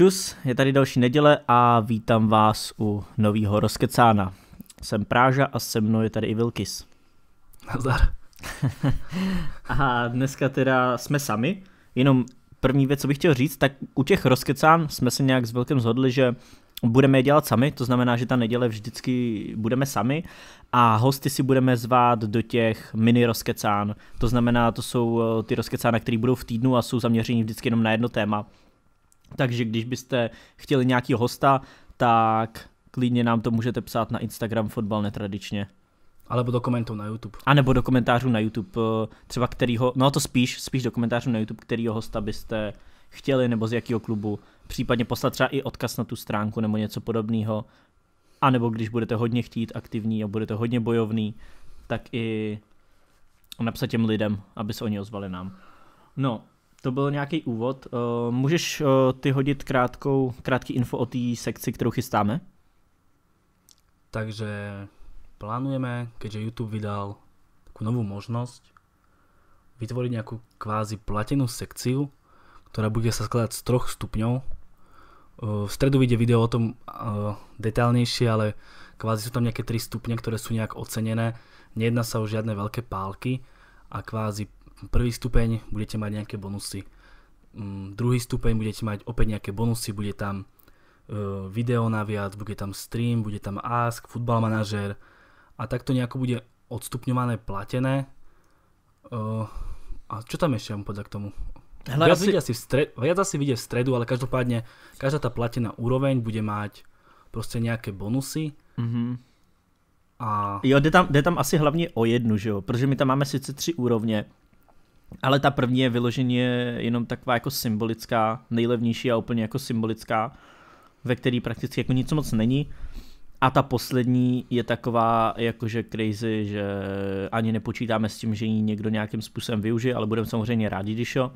Čus, je tady další neděle a vítám vás u nového rozkecána. Jsem Práža a se mnou je tady i Vilkis. Nazdar. a dneska teda jsme sami, jenom první věc, co bych chtěl říct, tak u těch rozkecán jsme se nějak s Vilkem zhodli, že budeme je dělat sami, to znamená, že ta neděle vždycky budeme sami a hosty si budeme zvát do těch mini rozkecán, to znamená, to jsou eh, ty rozkecána, které budou v týdnu a jsou zaměření vždycky jenom na jedno téma takže když byste chtěli nějaký hosta, tak klidně nám to můžete psát na Instagram fotbal netradičně. A nebo do komentů na YouTube. A nebo do komentářů na YouTube, eh, třeba kterýho, no to spíš, spíš do komentářů na YouTube, kterýho hosta byste chtěli, nebo z jakého klubu, případně poslat třeba i odkaz na tu stránku nebo něco podobného. A nebo když budete hodně chtít aktivní a budete hodně bojovný, tak i napsat těm lidem, aby se oni ozvali nám. No, to byl nějaký úvod. Uh, můžeš uh, ty hodit krátkou, krátký info o té sekci, kterou chystáme? Takže plánujeme, keďže YouTube vydal takú novú možnosť, vytvoriť nejakú kvázi platenú sekciu, ktorá bude sa skladať z troch stupňov. Eh, v stredu vyjde video o tom detailnejšie, ale kvázi sú tam nejaké tri stupne, ktoré sú nejak ocenené. Nejedná sa o žiadne veľké pálky a kvázi Prvý stupeň budete mať nejaké bonusy. Mm, druhý stupeň budete mať opäť nejaké bonusy, bude tam e, video naviac, bude tam stream, bude tam ask, futbal manažer a to nejako bude odstupňované platené. Uh, a čo tam ešte vám povedať k tomu? Hele, viac, asi... Vidia v stred, viac asi vidia v stredu, ale každopádne každá tá platená úroveň bude mať prostě nějaké bonusy. Mm-hmm. A... Jo, jde tam, jde tam asi hlavně o jednu, že jo? Protože my tam máme sice tři úrovně, ale ta první je vyloženě jenom taková jako symbolická, nejlevnější a úplně jako symbolická, ve který prakticky jako nic moc není. A ta poslední je taková jakože crazy, že ani nepočítáme s tím, že ji někdo nějakým způsobem využije, ale budeme samozřejmě rádi, když jo.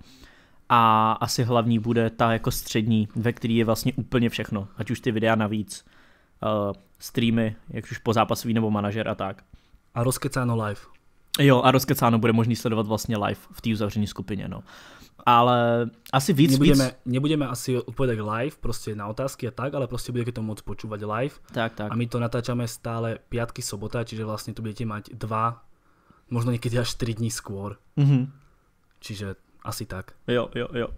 A asi hlavní bude ta jako střední, ve který je vlastně úplně všechno, ať už ty videa navíc, eh, streamy, jak už po zápasový nebo manažer a tak. A rozkecáno live. Jo, a rozkecáno bude možný sledovat vlastně live v té uzavřené skupině, no. Ale asi víc, nebudeme, víc... Nebudeme asi odpovědět live, prostě na otázky a tak, ale prostě budete to moc počúvat live. Tak, tak. A my to natáčame stále pětky sobota, čiže vlastně tu budete mať dva, možno někdy až tři dní skôr. Mm -hmm. Čiže asi tak. Jo, jo, jo.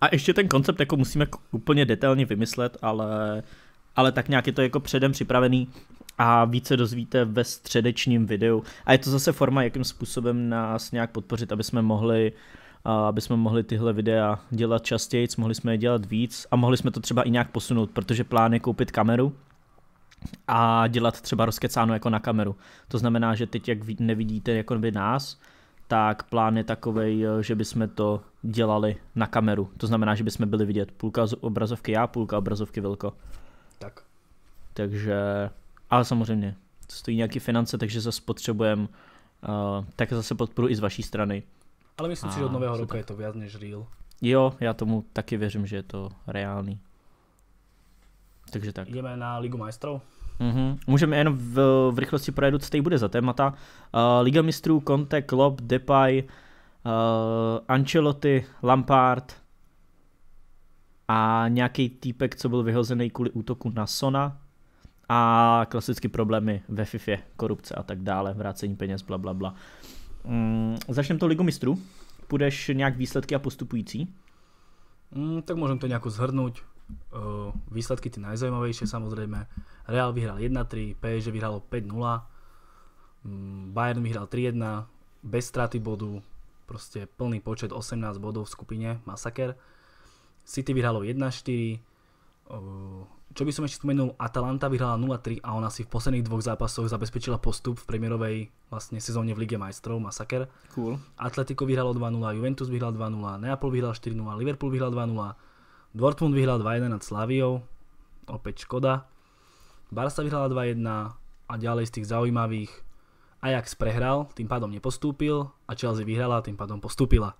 A ještě ten koncept jako musíme úplně detailně vymyslet, ale ale tak nějak je to jako předem připravený, a více dozvíte ve středečním videu. A je to zase forma, jakým způsobem nás nějak podpořit, aby jsme mohli aby jsme mohli tyhle videa dělat častěji, mohli jsme je dělat víc a mohli jsme to třeba i nějak posunout, protože plán je koupit kameru a dělat třeba rozkecáno jako na kameru. To znamená, že teď jak nevidíte jako by nás, tak plán je takový, e, že bychom to dělali na kameru. To znamená, že bychom byli vidět půlka obrazovky já, půlka obrazovky Vilko. Tak. Takže ale samozřejmě, to stojí nějaké finance, takže zase potřebujeme uh, tak zase podporu i z vaší strany. Ale myslím si, že od nového roku tak... je to viac než real. Jo, já tomu taky věřím, že je to reálný. Takže tak. Jdeme na Ligu majstrov? Mm-hmm. Můžeme jen v, v rychlosti projednout, co tady bude za témata. Uh, Liga mistrů, Conte, Klopp, Depay, uh, Ancelotti, Lampard a nějaký týpek, co byl vyhozený kvůli útoku na Sona a klasicky problémy ve FIFA, korupce a tak dále, vrácení peněz, bla, bla, bla. Mm, začneme to Ligu mistrů. Půjdeš nějak výsledky a postupující? Mm, tak můžeme to nějak zhrnout. Eh, výsledky ty nejzajímavější samozřejmě. Real vyhrál 1-3, PSG vyhrálo 5-0, mm, Bayern vyhrál 3-1, bez ztráty bodu, prostě plný počet 18 bodů v skupině, masaker. City vyhrálo 1-4, Čo by som ešte spomenul, Atalanta vyhrala 0-3 a ona si v posledných dvoch zápasoch zabezpečila postup v premiérovej vlastne sezóne v Lige majstrov, masaker. Cool. Atletico vyhralo 2-0, Juventus vyhral 2-0, Neapol vyhral 4-0, Liverpool vyhral 2-0, Dortmund vyhral 2-1 nad Slaviou, opäť škoda. Barca vyhrala 2-1 a ďalej z tých zaujímavých Ajax prehral, tým pádom nepostúpil a Chelsea vyhrala, tým pádom postúpila.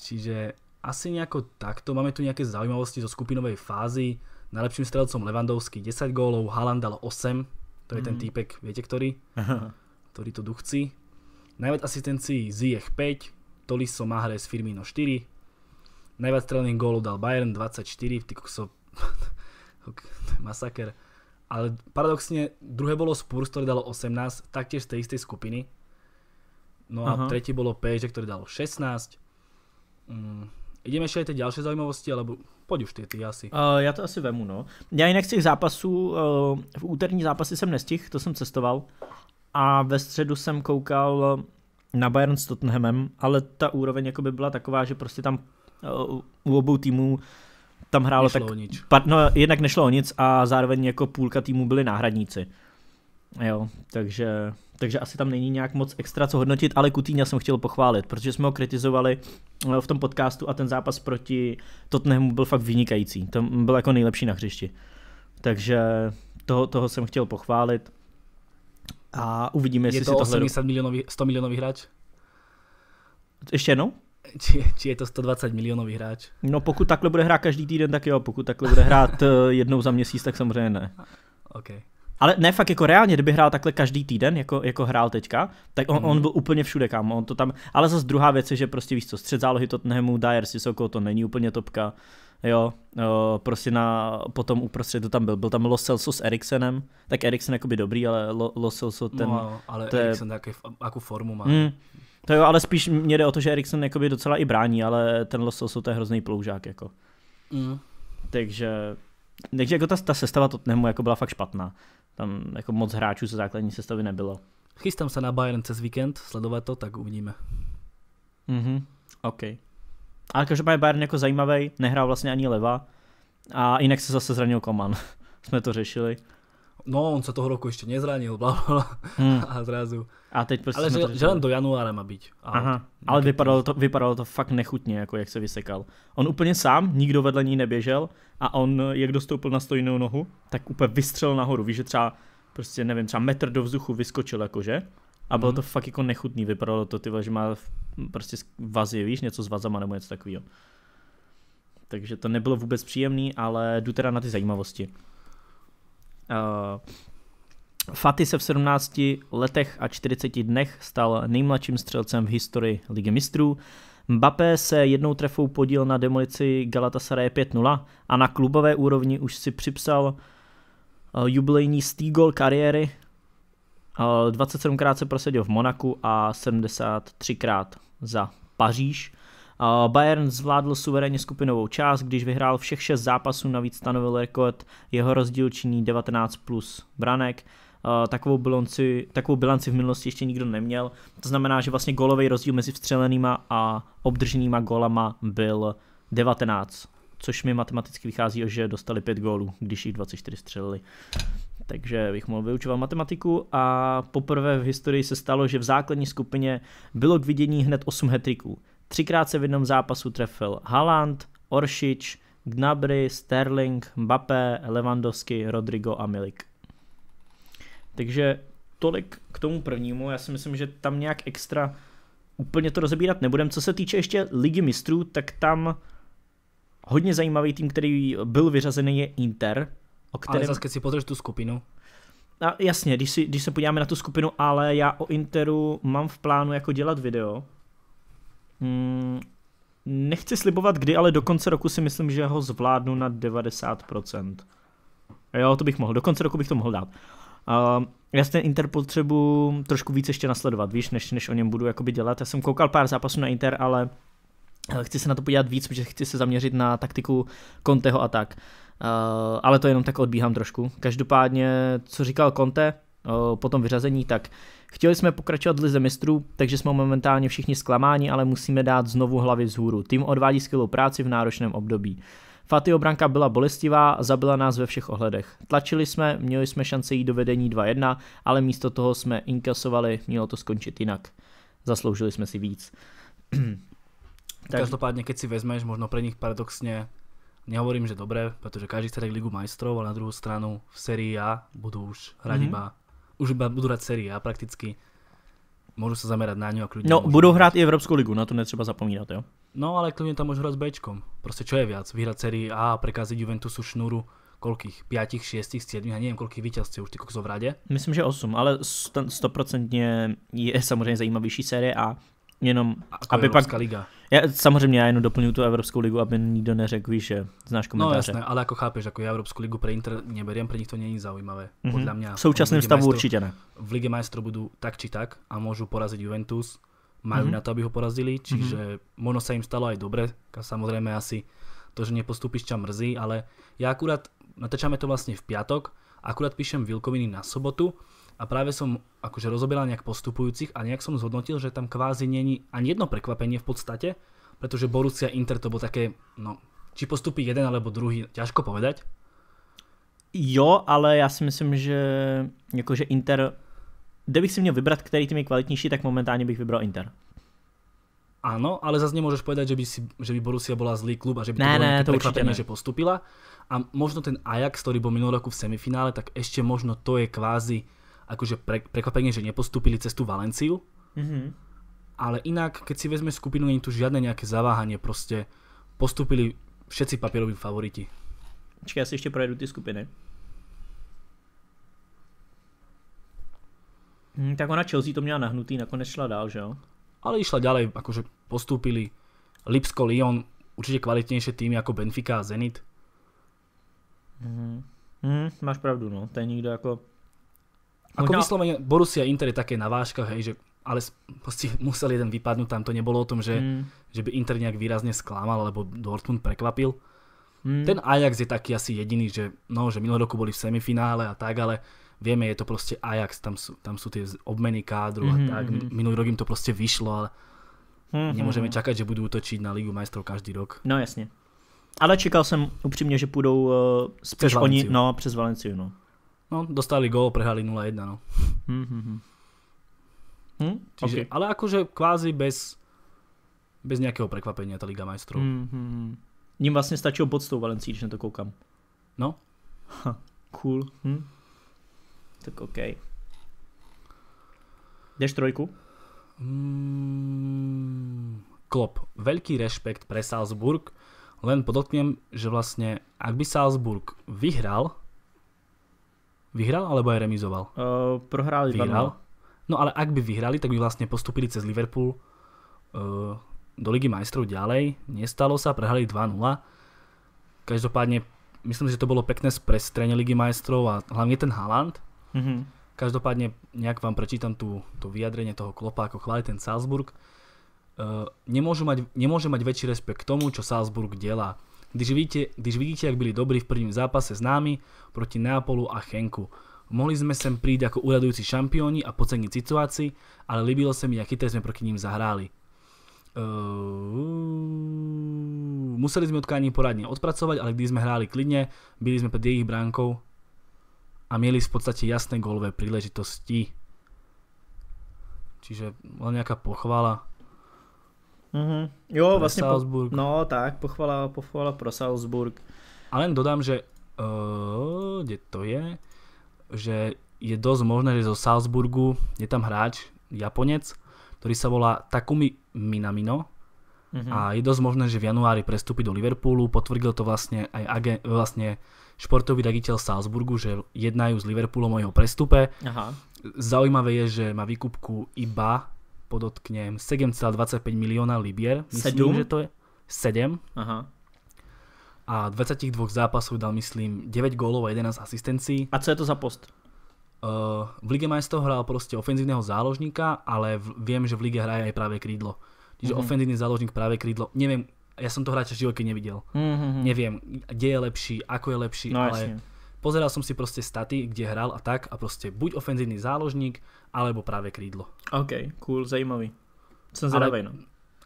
Čiže asi nejako takto. Máme tu nejaké zaujímavosti zo skupinovej fázy. Najlepším strelcom Levandovský 10 gólov, Haaland dal 8, to je mm. ten hmm. týpek, viete ktorý? Aha. ktorý to duchcí. Najviac asistencií Ziyech 5, Tolisso Mahrez Firmino 4, najviac strelných gólov dal Bayern 24, ty kokso, masaker. Ale paradoxne, druhé bolo Spurs, ktoré dalo 18, taktiež z tej istej skupiny. No a Aha. tretí bolo PSG, ktoré dalo 16. Mm, Ideme ešte aj tie ďalšie zaujímavosti, alebo poď už ty, ty asi. Uh, já to asi vemu, no. Já jinak z těch zápasů, uh, v úterní zápasy jsem nestihl, to jsem cestoval. A ve středu jsem koukal eh, na Bayern s Tottenhamem, ale ta úroveň jako by byla taková, že prostě tam uh, u obou týmů tam hrálo nešlo tak... O nič. Pa, no, jednak nešlo o nic a zároveň jako půlka týmu byli náhradníci. Jo, takže, takže asi tam není nějak moc extra co hodnotit, ale Kutýňa jsem chtěl pochválit, protože jsme ho kritizovali eh, v tom podcastu a ten zápas proti Tottenhamu byl fakt vynikající. To byl jako nejlepší na hřišti. Takže toho, toho jsem chtěl pochválit. A uvidíme, jestli je to si tohle... 80 milionový, 100 milionový hráč? Ještě jednou? Či, či je to 120 milionový hráč? No pokud takhle bude hrát každý týden, tak jo. Pokud takhle bude hrát eh, jednou za měsíc, tak samozřejmě ne. OK. Ale ne, fakt jako reálně, kdyby hrál takhle každý týden, jako, jako hrál teďka, tak on, mm. on mhm. byl úplně všude, kam on to tam, ale zase druhá věc je, že prostě víš co, střed zálohy Tottenhamu, Dyer, soko to není úplně topka, jo, jo prostě na, potom uprostřed to tam byl, byl tam Los Celso s Eriksenem, tak Eriksen by dobrý, ale Lo, Los Celso ten, no, ale to Eriksen je... jako formu má. Mm. To jo, ale spíš mě jde o to, že Eriksen by docela i brání, ale ten Los Celso to je hrozný ploužák, jako. Mm. Takže, takže jako ta, ta sestava to jako byla fakt špatná tam jako moc hráčů ze základní sestavy nebylo. Chystám se na Bayern cez víkend, sledovat to, tak uvidíme. Mhm, OK. Ale každopádně Bayern jako zajímavý, nehrál vlastně ani leva a jinak se zase zranil Koman. Jsme to řešili no on sa toho roku ešte nezranil, bla bla hmm. a zrazu. A teď prostě Ale že, že len do januára má byť. Aha, ale vypadalo to, vypadalo to fakt nechutně, jako jak se vysekal. On úplně sám, nikdo vedle ní neběžel a on, jak dostoupil na stojnou nohu, tak úplně vystřelil nahoru. Víš, že třeba, prostě nevím, třeba metr do vzduchu vyskočil jakože. A bylo hmm. to fakt jako nechutný, vypadalo to, ty že má prostě vazy, víš, něco s vazama nebo něco takového. Takže to nebylo vůbec příjemný, ale jdu teda na ty zajímavosti. Eh, Faty se v 17 letech a 40 dnech stal nejmladším střelcem v historii Ligy mistrů. Mbappé se jednou trefou podíl na demolici Galatasaray 5-0 a na klubové úrovni už si připsal eh, jubilejní stýgol kariéry. 27krát eh, se prosadil v Monaku a 73krát za Paříž. Bayern zvládl suverénně skupinovou část, když vyhrál všech 6 zápasů, navíc stanovil rekord jeho rozdíl činí 19 plus branek. Takovou bilanci, takovou bilanci v minulosti ještě nikdo neměl. To znamená, že vlastně golový rozdíl mezi vstřelenýma a obdrženýma golama byl 19 což mi matematicky vychází, že dostali 5 gólů, když jich 24 střelili. Takže bych mohl vyučovat matematiku a poprvé v historii se stalo, že v základní skupině bylo k vidění hned 8 hetriků. Třikrát se v jednom zápasu trefil Haaland, Oršič, Gnabry, Sterling, Mbappé, Lewandowski, Rodrigo a Milik. Takže tolik k tomu prvnímu, já si myslím, že tam nějak extra úplně to rozebírat nebudem. Co se týče ještě Ligy mistrů, tak tam hodně zajímavý tým, který byl vyřazený, je Inter. O kterém... Ale zase, keď si podrž tu skupinu. A jasně, když, si, když se podíváme na tu skupinu, ale já o Interu mám v plánu jako dělat video, Mm, nechci slibovat kdy, ale do konce roku si myslím, že ho zvládnu na 90%. Jo, to bych mohl, do konce roku bych to mohl dát. Uh, já ten Inter potřebu trošku víc ještě nasledovat, víš, než, než o něm budu jakoby dělat. Já jsem koukal pár zápasů na Inter, ale eh, chci se na to podívat víc, protože chci se zaměřit na taktiku Conteho a tak. Uh, ale to jenom tak odbíhám trošku. Každopádně, co říkal Conte, po tom vyřazení, tak chtěli jsme pokračovat v Lize mistrů, takže jsme momentálně všichni zklamáni, ale musíme dát znovu hlavy vzhůru. Tým odvádí skvělou práci v náročném období. Faty obranka byla bolestivá zabila nás ve všech ohledech. Tlačili jsme, měli jsme šance jít do vedení 2-1, ale místo toho jsme inkasovali, mělo to skončit jinak. Zasloužili jsme si víc. tak... Každopádně, keď si vezmeš, možno pro nich paradoxně nehovorím, že dobré, protože každý chce tak Ligu majstrov, ale na druhou stranu v sérii A budou už hrať mm -hmm už iba budú hrať sérii a prakticky môžu sa zamerať na ňu a No, budú hrať i Európsku ligu, na to netreba zapomínať, jo? No, ale kľudne tam môžu hrať s Bčkom. Proste čo je viac? Vyhrať sérii A a prekaziť Juventusu šnúru koľkých? 5, 6, 7, ja neviem, koľkých víťazstiev už ty kokso v rade? Myslím, že 8, ale 100% je samozrejme zajímavější série A Jenom, jako aby Evropská pak... liga. Já, samozřejmě já jenom doplňuji tu Evropskou ligu, aby nikdo neřekl, víš, že znáš no, komentáře. No jasné, ale jako chápeš, jako já Evropskou ligu pro Inter neberiem, pro nich to není zaujímavé. Mm-hmm. Podle mě. V současném stavu majstru, určitě ne. V ligi majstrov budu tak či tak a můžu porazit Juventus, mají mm-hmm. na to, aby ho porazili, čiže mm-hmm. možno se jim stalo aj dobre, samozřejmě asi to, že nepostupíš, čo mrzí, ale já akurát, natečáme to vlastně v piatok, akurát píšem Vilkoviny na sobotu, a práve som akože rozoberal nejak postupujúcich a nejak som zhodnotil, že tam kvázi není ani jedno prekvapenie v podstate, pretože Borussia Inter to bolo také, no, či postupí jeden alebo druhý, ťažko povedať. Jo, ale já si myslím, že jakože Inter, kdybych si měl vybrat, který tým je kvalitnější, tak momentálně bych vybral Inter. Áno, ale zase nemôžeš povedať, že by, si, že by Borussia bola zlý klub a že by to ne, to ne, to ne. že postupila. A možno ten Ajax, ktorý bol minulý roku v semifinále, tak ešte možno to je kvázi akože pre, prekvapenie, že nepostúpili cestu tú Valenciu. Mm-hmm. Ale inak, keď si vezme skupinu, nie je tu žiadne nejaké zaváhanie, proste postúpili všetci papieroví favoriti. Počkej, ja si ještě projedu ty skupiny. Hm, tak ona Chelsea to měla nahnutý, nakonec šla dál, že jo? Ale išla ďalej, akože postúpili Lipsko, Lyon, určite kvalitnější týmy jako Benfica a Zenit. Hmm. Hmm, máš pravdu, no. Ten nikdo jako Ako no. vyslovene Borussia Inter je také na váškach, hej, že ale prostě musel jeden vypadnout, tam to nebylo o tom, že, mm. že by Inter nějak výrazně sklamal, alebo Dortmund prekvapil. Mm. Ten Ajax je taký asi jediný, že, no, že minulý roku boli v semifinále a tak, ale vieme, je to prostě Ajax, tam sú, tam sú tie obmeny kádru mm -hmm. a mhm, tak. Mhm. Minulý rok jim to prostě vyšlo, ale mm -hmm. nemůžeme čekat, že budou útočit na Ligu majstrov každý rok. No jasně. Ale čekal jsem upřímně, že půjdou uh, spíš přes oni, no, přes Valenciu, no. No, dostali gól, prehali 0-1, no. Mm-hmm. Hm? Čiže, okay. Ale akože kvázi bez, bez nějakého překvapení tá Liga majstrov. Mm-hmm. Ním vlastně stačil bod s tou Valencií, když na to koukám. No. Ha, cool. Hm? Tak OK. Jdeš trojku? Mm, Klop. Velký rešpekt pre Salzburg. Len podotknem, že vlastně, ak by Salzburg vyhral, Vyhral alebo aj remizoval? Uh, prohráli Vyhral. No ale ak by vyhrali, tak by vlastne postupili cez Liverpool uh, do Ligy majstrov ďalej. Nestalo sa, prehrali 2-0. Každopádne myslím, že to bolo pekné sprestrenie Ligy majstrov a hlavne ten Haaland. Mm -hmm. Každopádne nejak vám prečítam tu, to vyjadrenie toho Klopa, ako chváli ten Salzburg. Uh, nemôžu mať, nemôže mať väčší respekt k tomu, čo Salzburg delá. Když vidíte, když vidíte, jak byli dobrí v prvním zápase s námi proti Neapolu a Henku. Mohli jsme sem přijít jako uradující šampioni a pocenit situaci, ale líbilo se mi, aký jsme proti ním zahráli. Uh, museli jsme utkání poradně odpracovat, ale když jsme hráli klidně, byli jsme pod jejich bránkou a měli v podstatě jasné golové příležitosti. Čiže len nějaká pochvala. Mm-hmm. Jo, pro vlastně. Salzburg. Po, no tak, pochvala, pochvala pro Salzburg. A len dodám, že uh, kde to je, že je dosť možné, že zo Salzburgu je tam hráč, Japonec, ktorý sa volá Takumi Minamino mm-hmm. a je dosť možné, že v januári prestúpi do Liverpoolu, potvrdil to vlastne aj agen, vlastne športový raditeľ Salzburgu, že jednajú s Liverpoolom o jeho prestupe. Aha. Zaujímavé je, že má výkupku iba podotknem 7,25 milióna libier. Myslím, 7? že to je 7. Aha. A 22 zápasov dal, myslím, 9 gólov a 11 asistencií. A co je to za post? Uh, v Lige majstrov hral proste ofenzívneho záložníka, ale v, viem, že v lige hraje aj práve krídlo. Čiže uh-huh. ofenzívny záložník práve krídlo. Neviem, ja som to hráča v živote nevidel. Uh-huh. Neviem, kde je lepší, ako je lepší, no, ale... Jasne Pozeral som si proste staty, kde hral a tak a proste buď ofenzívny záložník, alebo práve krídlo. OK, cool, zajímavý. Som zvedavý, no.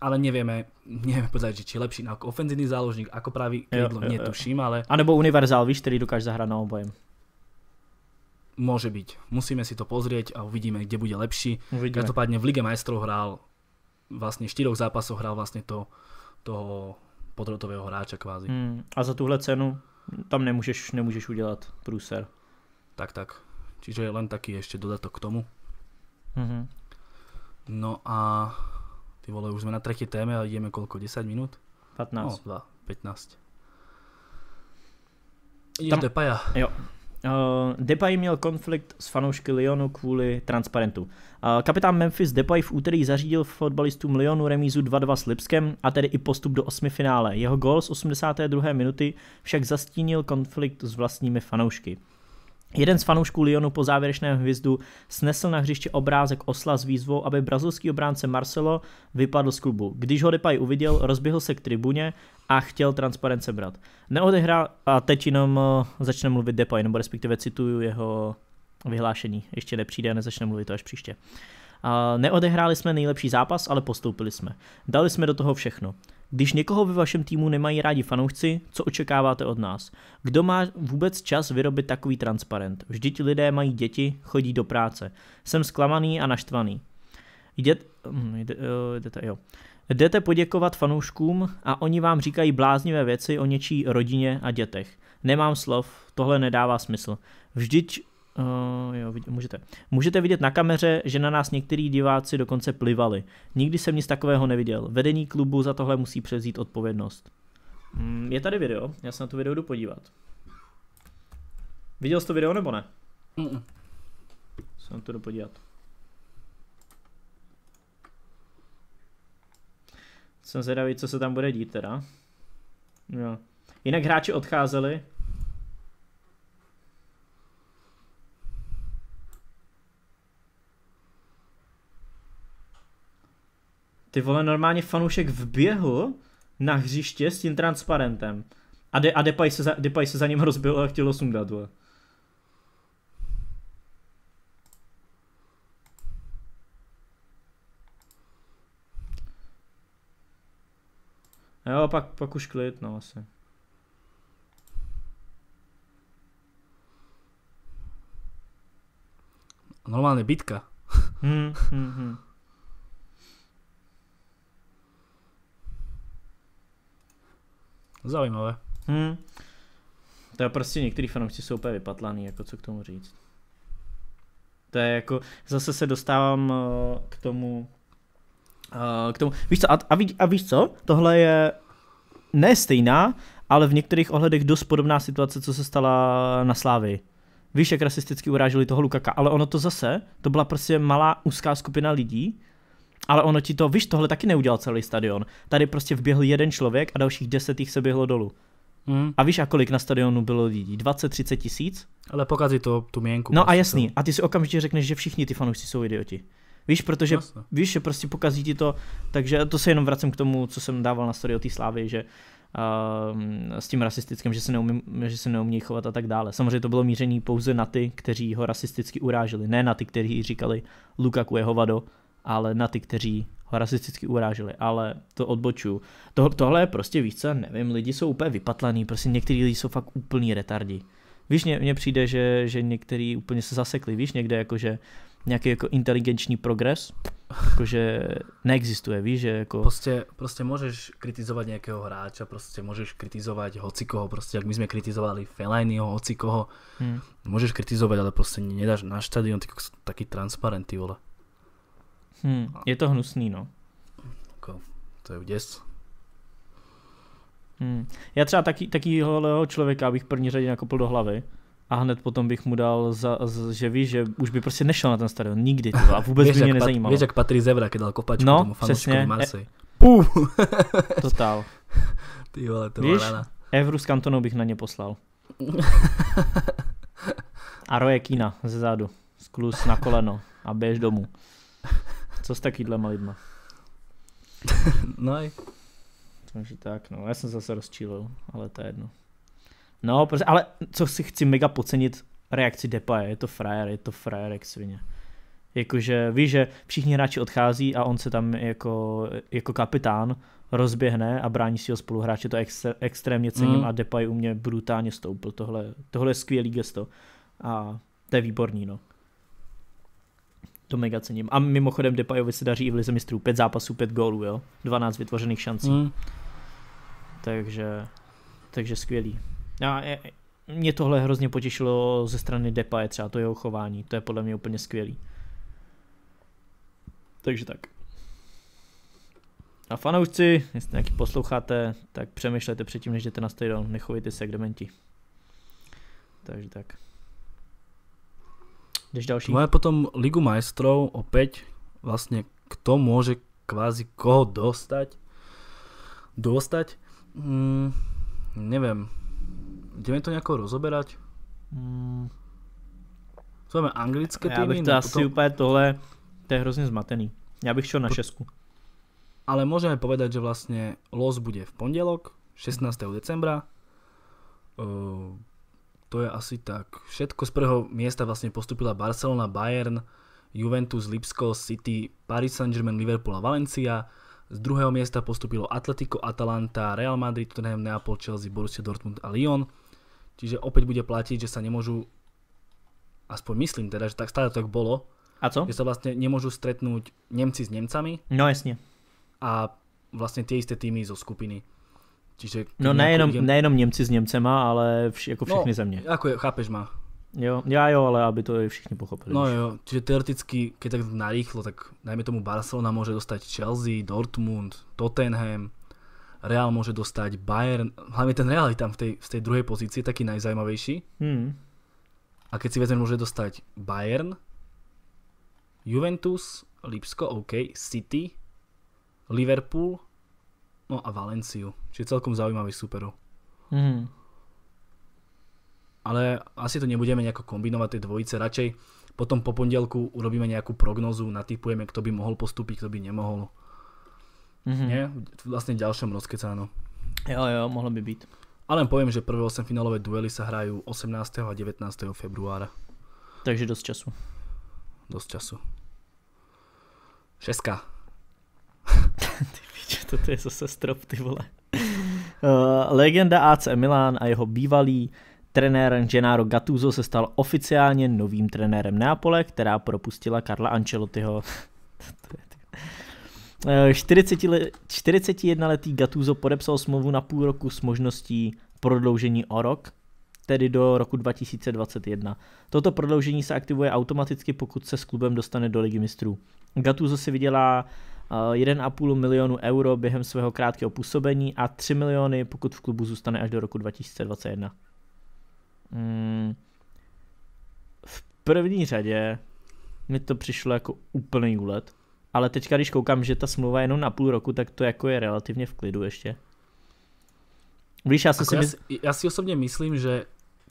Ale nevieme, nevieme povedať, či je lepší no, ako ofenzívny záložník, ako právě krídlo, jo, jo, jo. netuším, ale... A nebo univerzál, víš, ktorý dokáže zahrať na obojem. Môže byť. Musíme si to pozrieť a uvidíme, kde bude lepší. Uvidíme. Každopádne v Lige majstrov hral vlastně štyroch zápasoch hral vlastně to, toho podrotového hráča kvázi. Hmm. A za tuhle cenu tam nemůžeš, nemůžeš udělat průser. Tak, tak. Čiže je len taký ještě dodatok k tomu. Mm-hmm. No a ty vole, už jsme na třetí téme a jdeme kolko? 10 minut? 15. No, 2, 15. Ideš Tam... Paja. Jo, Uh, Depay měl konflikt s fanoušky Lyonu kvůli transparentu. Uh, kapitán Memphis Depay v úterý zařídil fotbalistům Lyonu remízu 2-2 s Lipskem a tedy i postup do osmi finále. Jeho gol z 82. minuty však zastínil konflikt s vlastními fanoušky. Jeden z fanoušků Lyonu po závěrečném hvězdu snesl na hřiště obrázek osla s výzvou, aby brazilský obránce Marcelo vypadl z klubu. Když ho Depay uviděl, rozběhl se k tribuně a chtěl transparence brát. Neodehrál a teď jenom eh, začne mluvit Depay, nebo respektive cituju jeho vyhlášení. Ještě nepřijde a nezačne mluvit to až příště. Uh, Neodehráli jsme nejlepší zápas, ale postoupili jsme. Dali jsme do toho všechno. Když někoho ve vašem týmu nemají rádi fanoušci, co očekáváte od nás? Kdo má vůbec čas vyrobit takový transparent? Vždyť lidé mají děti, chodí do práce. Jsem zklamaný a naštvaný. Hm, jde, jde, jdete, jo. Jdete poděkovat fanouškům a oni vám říkají bláznivé věci o něčí rodině a dětech. Nemám slov, tohle nedává smysl. Vždyť Uh, jo, vidí, můžete. Můžete vidět na kameře, že na nás některý diváci dokonce plivali. Nikdy jsem nic takového neviděl. Vedení klubu za tohle musí převzít odpovědnost. Mm, je tady video, já se na to video jdu podívat. Viděl jsi to video nebo ne? Mm. Se na to jdu podívat. Jsem zvědavý, co se tam bude dít teda. Jo. Jinak hráči odcházeli, ty vole normálně fanoušek v běhu na hřiště s tím transparentem. A, de, a Depay, se za, Depay se za ním rozbil a chtěl ho sundat, vole. Jo, pak, pak už klid, no asi. Normálně bitka. Hmm, hmm, hmm. Zajímavé. Hmm. To je prostě některý fanoušci jsou úplně vypatlaný, jako co k tomu říct. To je jako, zase se dostávám eh, k tomu, eh, k tomu, víš co, a, a, ví, a víš co, tohle je ne stejná, ale v některých ohledech dost podobná situace, co se stala na Slávy. Víš, jak rasisticky uráželi toho Lukaka, ale ono to zase, to byla prostě malá úzká skupina lidí, ale ono ti to, víš, tohle taky neudělal celý stadion. Tady prostě vběhl jeden člověk a dalších deset jich se běhlo dolů. Hmm. A víš, a kolik na stadionu bylo lidí? 20-30 tisíc? Ale pokazí to tu měnku. No a prostě, jasný, to. a ty si okamžitě řekneš, že všichni ty fanoušci jsou idioti. Víš, protože Jasne. víš, že prostě pokazí ti to, takže to se jenom vracím k tomu, co jsem dával na story o té slávy, že uh, s tím rasistickým, že se, neumí, že se neumí chovat a tak dále. Samozřejmě to bylo míření pouze na ty, kteří ho rasisticky uráželi, ne na ty, kteří říkali Lukaku je hovado ale na ty, kteří ho rasisticky uráželi, ale to odboču. To, tohle je prostě, víc, co, nevím, lidi jsou úplně vypatlaný, prostě některý lidi jsou fakt úplný retardi. Víš, mně přijde, že, že některý úplně se zasekli, víš, někde jakože nějaký jako inteligenční progres, jakože neexistuje, víš, že jako... Prostě, prostě můžeš kritizovat nějakého hráča, prostě můžeš kritizovat hocikoho, prostě jak my jsme kritizovali Felainyho, hocikoho, hmm. můžeš kritizovat, ale prostě nedáš na štadion taky, taky vole. Hmm, je to hnusný, no. Jako, to je děs. Hmm. Já třeba taky, takýho člověka bych první řadě nakopl do hlavy a hned potom bych mu dal, za, za, že víš, že už by prostě nešel na ten stadion, nikdy to, a vůbec by mě nezajímalo. Víš, jak Patry Zevra, když dal kopačku no, tomu přesně. Marsi. E- Pum! Total. Ty vole, to víš, rana. Evru s Kantonou bych na ně poslal. a Roje Kína ze zádu. Sklus na koleno a běž domů. Co s takýhlema lidma? no Takže tak, no, já jsem zase rozčílil, ale to je jedno. No, prostě, ale co si chci mega pocenit reakci Depa, je to frajer, je to frajer jak svině. Jakože víš, že všichni hráči odchází a on se tam jako, jako kapitán rozběhne a brání si ho spoluhráče, to ex, extrémně cením mm. a Depay u mě brutálně stoupil, tohle, tohle je skvělý gesto a to je výborný, no. To mega cením. A mimochodem Depayovi se daří i v Lize mistrů. Pět zápasů, pět gólů, jo? 12 vytvořených šancí. Mm. Takže, takže skvělý. A mě tohle hrozně potěšilo ze strany Depaye, třeba to jeho chování. To je podle mě úplně skvělý. Takže tak. A fanoušci, jestli nějaký posloucháte, tak přemýšlejte předtím, než jdete na stadion. Nechovejte se, dementi. Takže tak. Jdeš další. Máme potom Ligu majstrov opäť vlastne kto môže kvázi koho dostať. Dostať? Mm, neviem. Ideme to nejako rozoberať? Mm. máme anglické týmy? Já bych to no asi potom... úplně tohle, to je hrozně zmatený. Já bych šel na šestku. Ale můžeme povedať, že vlastně los bude v pondělok, 16. decembra. Uh, to je asi tak. Všetko z prvého miesta vlastne postupila Barcelona, Bayern, Juventus, Lipsko, City, Paris Saint-Germain, Liverpool a Valencia. Z druhého miesta postupilo Atletico, Atalanta, Real Madrid, Tottenham, Neapol, Chelsea, Borussia Dortmund a Lyon. Čiže opäť bude platiť, že sa nemôžu, aspoň myslím teda, že tak stále to tak bolo, a co? Že sa vlastne nemôžu stretnúť Nemci s Nemcami. No jasne. A vlastne tie isté týmy zo skupiny. Čiže no nejenom, jen... Jako, nejenom Němci s Němcema, ale vš, jako všechny no, země. Jako je, chápeš má. Jo, já jo, ale aby to všichni pochopili. No jo, čiže teoreticky, keď tak narýchlo, tak najmä tomu Barcelona může dostať Chelsea, Dortmund, Tottenham, Real může dostať Bayern, hlavně ten Real je tam v tej, v tej druhej pozícii, taký najzajímavější. Hmm. A keď si vezme, může dostať Bayern, Juventus, Lipsko, OK, City, Liverpool, no a Valenciu, čiže celkom zaujímavých superov. Mm. Ale asi to nebudeme nejako kombinovať tie dvojice, radšej potom po pondelku urobíme nejakú prognozu, natypujeme, kto by mohol postúpiť, kto by nemohol. Mm-hmm. Nie? Vlastne v ďalšom rozkecáno. Jo, jo, mohlo by byť. Ale len poviem, že prvé 8 finálové duely sa hrajú 18. a 19. februára. Takže dosť času. Dosť času. Šeska. to, to je zase strop, ty vole. Uh, legenda AC Milan a jeho bývalý trenér Gennaro Gattuso se stal oficiálně novým trenérem Neapole, která propustila Karla Ancelottiho. 41-letý eh, Gattuso podepsal smlouvu na půl roku s možností prodloužení o rok, tedy do roku 2021. Toto prodloužení se aktivuje automaticky, pokud se s klubem dostane do ligy mistrů. Gattuso si vydělá 1,5 eh, milionu euro během svého krátkého působení a 3 miliony, pokud v klubu zůstane až do roku 2021. Hmm. V první řadě mi to přišlo jako úplný úlet, ale teďka, když koukám, že ta smlouva je jenom na půl roku, tak to jako je relativně v klidu ještě. Víš, já, si, jako já, si, já si osobně myslím, že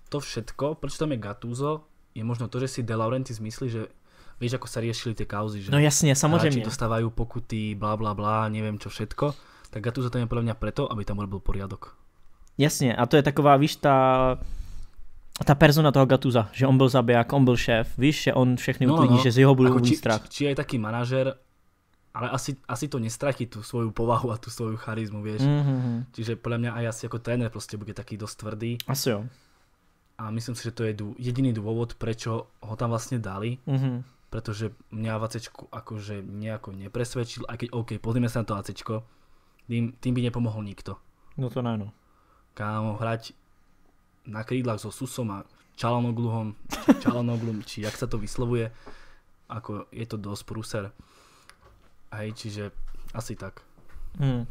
to všetko, proč tam je Gattuso, je možno to, že si De Laurentiis myslí, že Víš, ako sa riešili tie kauzy, že no jasne, samozřejmě. dostávajú pokuty, blá, blá, blá, neviem čo všetko. Tak Gattuso tam je podľa mňa preto, aby tam bol poriadok. Jasně, a to je taková, víš, ta, ta persona toho Gatuza, že on byl zabiják, on byl šéf, víš, že on všechny no, no uklidí, no, že z jeho budou či, strach. Či, či je taký manažer, ale asi, asi to nestratí tu svoju povahu a tu svoju charizmu, vieš. Mm-hmm. Čiže podle mě aj asi jako trenér prostě bude taký dost tvrdý. Asi jo. A myslím si, že to je jediný důvod, prečo ho tam vlastně dali. Mm-hmm pretože mňa vacečku, akože nejako nepresvedčil, aj keď OK, pozrime sa na to vacečko, tým, tým by nepomohol nikto. No to najno. Kámo, hrať na krídlach so Susom a Čalanogluhom, Čalanoglum, či jak sa to vyslovuje, ako je to dosť pruser. Hej, čiže asi tak. Hmm.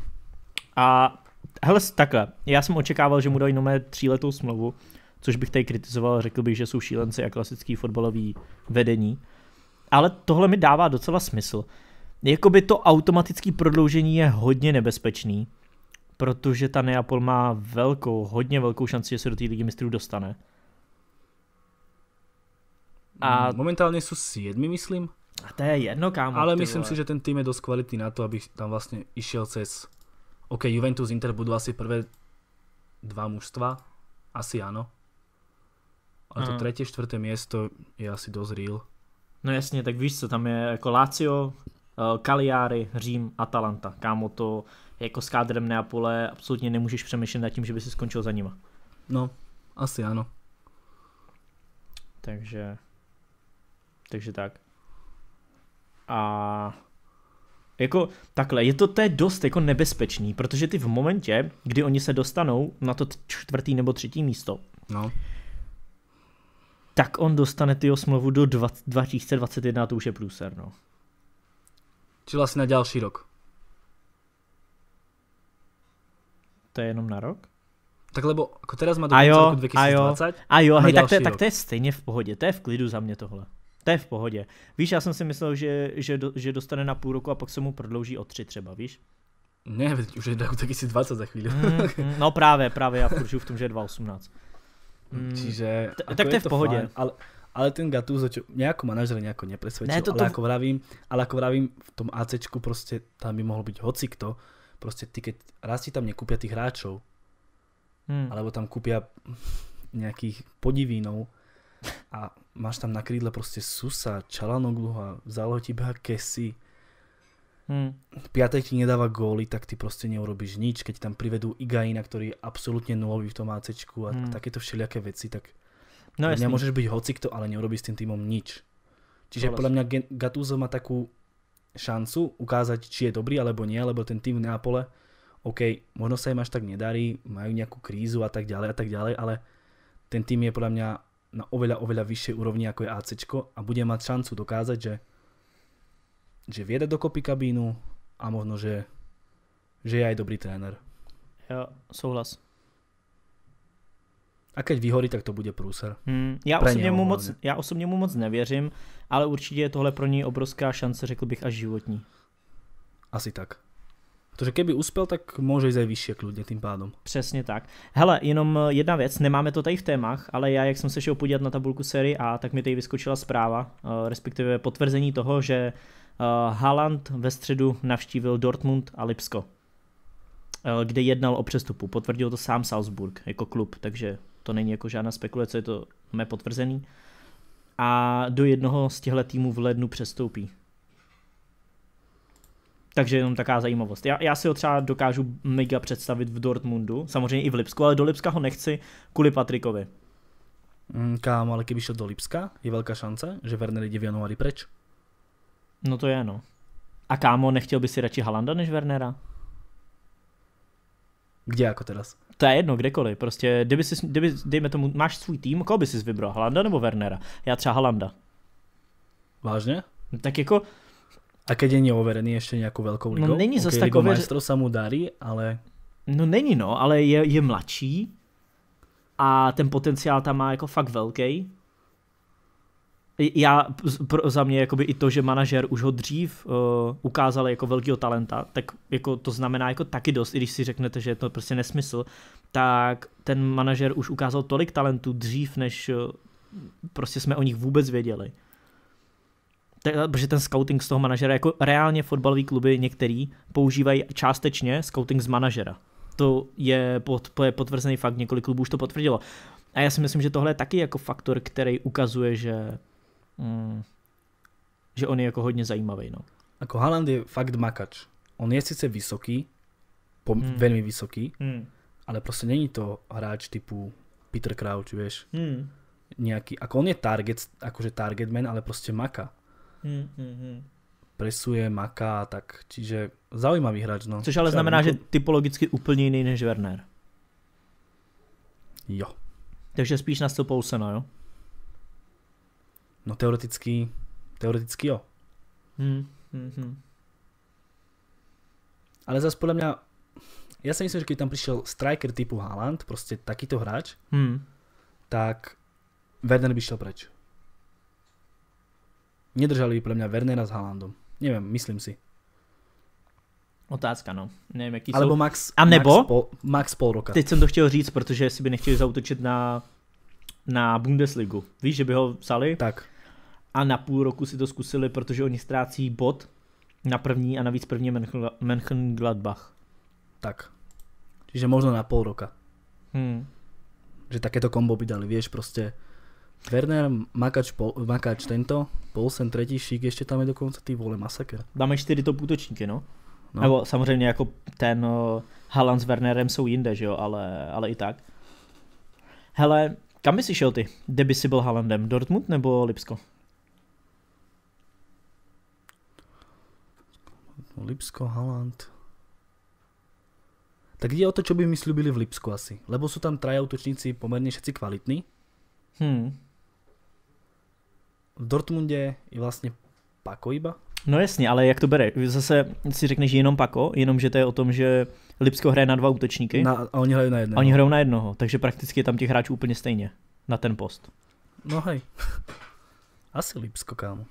A hele, takhle, já jsem očekával, že mu dají nové tříletou smlouvu, což bych tady kritizoval, řekl bych, že jsou šílenci a klasický fotbalový vedení ale tohle mi dává docela smysl. Jakoby to automatické prodloužení je hodně nebezpečný, protože ta Neapol má velkou, hodně velkou šanci, že se do té ligy mistrů dostane. A... Momentálně jsou siedmi, myslím. A to je jedno, kámo. Ale myslím si, že ten tým je dost kvalitný na to, abych tam vlastně išel cez... OK, Juventus, Inter budou asi prvé dva mužstva. Asi ano. Ale to třetí, čtvrté místo je asi dost real. No jasně, tak víš co, tam je jako Lazio, eh, Cagliari, Řím, Atalanta. Kámo, to jako s kádrem Neapole absolutně nemůžeš přemýšlet nad tím, že by si skončil za nima. No, asi ano. Takže, takže tak. A jako takhle, je to, té dost jako nebezpečný, protože ty v momentě, kdy oni se dostanou na to čtvrtý nebo třetí místo, no tak on dostane tyho smlouvu do 2021 a to už je průser, no. Či vlastně na další rok. To je jenom na rok? Tak lebo, jako teraz má do konce roku 2020. A jo, a hej, tak to, je, tak to je stejně v pohodě, to je v klidu za mě tohle. To je v pohodě. Víš, já jsem si myslel, že, že, do, že dostane na půl roku a pak se mu prodlouží o tři třeba, víš? Ne, už je roku 2020 za chvíli. Mm, mm, no právě, právě, já v tom, že je 2018. Čiže... Mm. tak to je v pohode. ale, ale ten Gattuso, čo nejako manažer nejako nepresvedčil, ne, to, to... ale ako vravím, ale ako vravím, v tom ACčku proste tam by mohol byť hocikto, proste ty keď raz ti tam nekúpia tých hráčov, hmm. alebo tam kúpia nejakých podivínov a máš tam na krídle proste Susa, Čalanoglu a v ti beha Kesi, hmm. piatek ti nedáva góly, tak ty proste neurobíš nič. Keď tam privedú Igaina, ktorý je absolútne nulový v tom ACčku a hmm. takéto všelijaké veci, tak no, nemôžeš byť hocikto, ale neurobíš s tým týmom nič. Čiže Bolesť. podľa mňa Gattuso má takú šancu ukázať, či je dobrý alebo nie, lebo ten tým v Neapole, OK, možno sa im až tak nedarí, majú nejakú krízu a tak ďalej a tak ďalej, ale ten tým je podľa mňa na oveľa, oveľa vyššej úrovni ako je ACčko a bude mať šancu dokázať, že že vie dať dokopy kabínu a možno, že, že je aj dobrý tréner. Jo, souhlas. A keď vyhorí, tak to bude průser. Hmm, já, osobně mu moc, já osobně mu moc nevěřím, ale určitě je tohle pro něj obrovská šance, řekl bych, až životní. Asi tak. Protože keby uspěl, tak může jít vyšší kludně tím pádem. Přesně tak. Hele, jenom eh, jedna věc, nemáme to tady v témach, ale já, jak jsem se šel podívat na tabulku série A, tak mi tady vyskočila zpráva, eh, respektive potvrzení toho, že Eh, Haaland ve středu navštívil Dortmund a Lipsko, eh, kde jednal o přestupu. Potvrdil to sám Salzburg jako klub, takže to není jako žádná spekulace, je to mé potvrzený. A do jednoho z těchto týmů v lednu přestoupí. Takže jenom taká zajímavost. Já, já si ho třeba dokážu mega představit v Dortmundu, samozřejmě i v Lipsku, ale do Lipska ho nechci kvůli Patrikovi. Mm, kámo, ale kdyby šel do Lipska, je velká šance, že Werner jde v januári preč. No to je, no. A kámo, nechtěl by si radši Halanda než Wernera? Kde jako teda? To je jedno, kdekoliv. Prostě, kdyby si, kdyby, dejme tomu, máš svůj tým, koho by si vybral? Halanda nebo Wernera? Já třeba Halanda. Vážně? No tak jako... A keď je neoverený ještě nějakou velkou no ligou? No není okay, zas takové... Majstro sa mu darí, ale... No není no, ale je, je mladší a ten potenciál tam má jako fakt velký já pro, za mě jakoby i to, že manažer už ho dřív uh, ukázal jako velkého talenta, tak jako to znamená jako taky dost, i když si řeknete, že je to prostě nesmysl, tak ten manažer už ukázal tolik talentů dřív, než uh, prostě jsme o nich vůbec věděli. Te, eh, protože ten scouting z toho manažera, jako reálně fotbalové kluby některý používají částečně scouting z manažera. To je, pod, je potvrzený fakt, několik klubů už to potvrdilo. A já si myslím, že tohle je taky jako faktor, který ukazuje, že mm, že on je jako hodně zajímavý. No. Ako Haaland je fakt makač. On je sice vysoký, pom- mm. velmi vysoký, mm. ale prostě není to hráč typu Peter Crouch, víš. Mm. Nějaký. ako on je target, akože target man, ale prostě maka. Mm, mm, mm. Presuje, maká, tak čiže zaujímavý hráč. No. Což ale znamená, že typologicky úplně jiný než Werner. Jo. Takže spíš na no jo? No teoreticky, teoreticky jo. Mm-hmm. Ale zase podle mě, já si myslím, že keď tam přišel striker typu Haaland, prostě takýto hráč, mm. tak Werner by šel preč. Nedržali by pro mě Wernera s Haalandom. Nevím, myslím si. Otázka, no. Nevím, jaký Alebo jsou... max, A nebo, max, pol, max pol roka. Teď jsem to chtěl říct, protože si by nechtěli zautočit na, na Bundesligu. Víš, že by ho psali? Tak a na půl roku si to zkusili, protože oni ztrácí bod na první a navíc první Menchen Gladbach. Tak. Čiže možno na půl roka. Hmm. Že takéto kombo by dali, vieš, proste Werner, Makač, Pol, Makač tento, Polsen tretí, Šík ještě tam je dokonce, ty vole, masaker. Dáme čtyři to útočníky, no. no. Nebo samozřejmě jako ten Halan s Wernerem jsou jinde, že jo, ale, ale i tak. Hele, kam by si šel ty, kde by si byl Halandem, Dortmund nebo Lipsko? Lipsko, Haaland. Tak ide o to, čo by mi slúbili v Lipsku asi. Lebo sú tam traja útočníci pomerne všetci kvalitní. Hmm. V Dortmunde je vlastně Pako iba. No jasně, ale jak to bere? Zase si řekneš jenom Pako, jenom že to je o tom, že Lipsko hraje na dva útočníky. Na, a oni hrají na jednoho. A oni hrajou na jednoho, takže prakticky je tam těch hráčů úplně stejně na ten post. No hej. Asi Lipsko, kámo.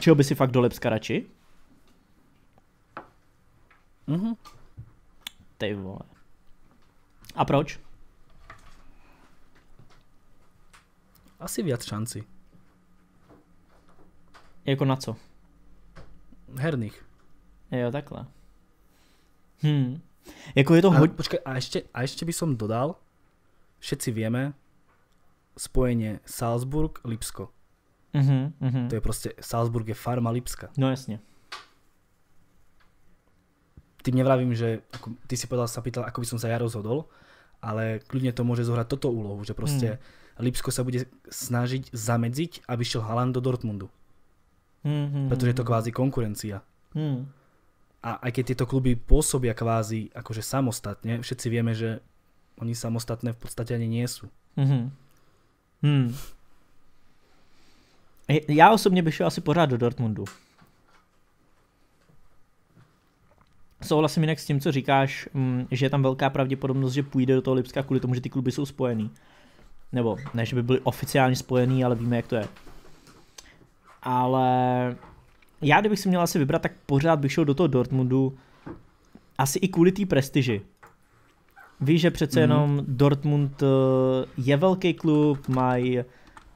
Čeho by si fakt do Lipska radši? Mhm. Ty vole. A proč? Asi viac šanci. Jako na co? Herných. Jo, takhle. Hm. Jako je to hodně... Počkej, a ještě, a ještě by som dodal, všetci vieme, spojenie Salzburg-Lipsko. Mm -hmm, To je prostě, Salzburg je farma Lipska. No jasně tým nevravím, že ako, ty si povedal, sa pýtal, ako by som sa ja rozhodol, ale kľudne to môže zohrať toto úlohu, že proste mm. Lipsko sa bude snažiť zamedziť, aby šiel Haaland do Dortmundu. Mm, -hmm. Pretože je to hmm. kvázi konkurencia. Mm. A aj keď tieto kluby pôsobia kvázi akože samostatne, všetci vieme, že oni samostatné v podstate ani nie sú. Mm-hmm. Hmm. hmm. E, Já osobně bych šel asi pořád do Dortmundu. Souhlasím jinak s tím, co říkáš, mm, že je tam velká pravděpodobnost, že půjde do toho Lipska kvůli tomu, že ty kluby jsou spojený. Nebo ne, že by byly oficiálně spojený, ale víme, jak to je. Ale já, kdybych si měl asi vybrat, tak pořád bych šel do toho Dortmundu. Asi i kvůli té prestiži. Víš, že přece mm jenom Dortmund eh, je velký klub, mají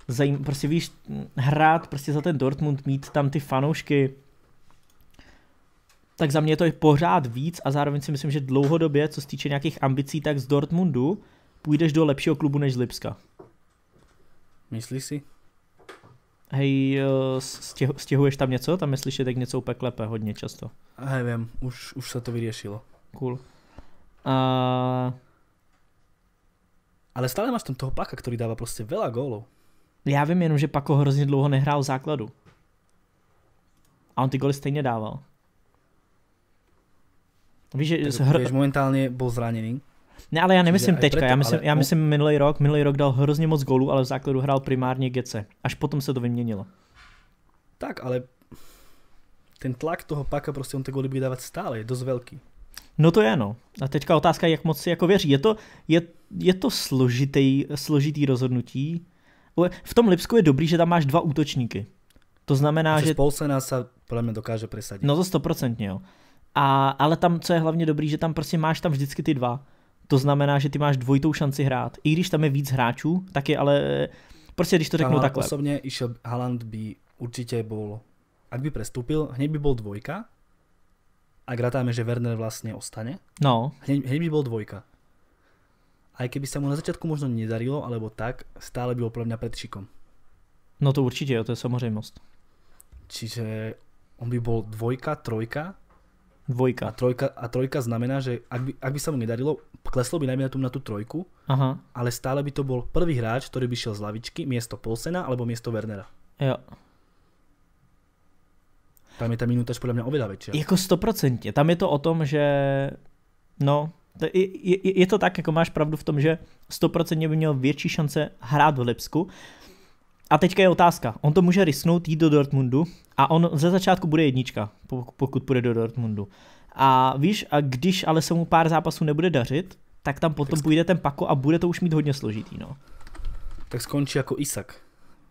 zajím, prostě víš, hrát prostě za ten Dortmund, mít tam ty fanoušky, tak za mě to je pořád víc a zároveň si myslím, že dlouhodobě, co se týče nějakých ambicí, tak z Dortmundu půjdeš do lepšího klubu než z Lipska. Myslíš si? Hej, eh, stěh, stěhuješ tam něco? Tam myslíš, že teď něco klepe hodně často. Hej, vím, už, už se to vyřešilo. Cool. A... Ale stále máš tam toho Paka, který dává prostě vela gólů. Já vím jenom, že Pako hrozně dlouho nehrál v základu. A on ty goly stejně dával. Víš, že tak, hr... momentálně byl zraněný. Ne, ale já nemyslím teďka, preto, já myslím, ale... já myslím minulý rok, minulý rok dal hrozně moc gólů, ale v základu hrál primárně Gece. Až potom se to vyměnilo. Tak, ale ten tlak toho paka, prostě on ty góly bude dávat stále, je dost velký. No to je no. A teďka otázka, jak moc si jako věří. Je to, je, je to složitý, složitý rozhodnutí. V tom Lipsku je dobrý, že tam máš dva útočníky. To znamená, že... Spolsena se podle mě dokáže presadit. No to stoprocentně, jo. A, ale tam, co je hlavně dobrý, že tam prostě máš tam vždycky ty dva. To znamená, že ty máš dvojitou šanci hrát. I když tam je víc hráčů, tak je ale... Prostě když to řeknu tak takhle. Osobně išel Haaland by určitě byl, ak by prestúpil, hned by byl dvojka. A gratáme, že Werner vlastně ostane. No. Hned hned by byl dvojka. i kdyby se mu na začátku možno nedarilo, alebo tak, stále by byl pro mě před šikom. No to určitě jo, to je samozřejmost. Čiže on by byl dvojka, trojka, Dvojka. A trojka, a trojka znamená, že ak by, ak by sa mu nedarilo, kleslo by najmä na tú, na tú trojku, Aha. ale stále by to bol prvý hráč, ktorý by šiel z lavičky miesto Polsena alebo miesto Wernera. Jo. Tam je ta až podľa mňa oveľa väčšia. Jako stoprocentně. Tam je to o tom, že no, to je, je, je to tak, jako máš pravdu v tom, že stoprocentně by měl větší šance hrát v Lipsku, a teďka je otázka. On to může risknout jít do Dortmundu a on ze začátku bude jednička, pokud půjde do Dortmundu. A víš, a když ale se mu pár zápasů nebude dařit, tak tam potom tak půjde ten pako a bude to už mít hodně složitý, no. Tak skončí jako Isak.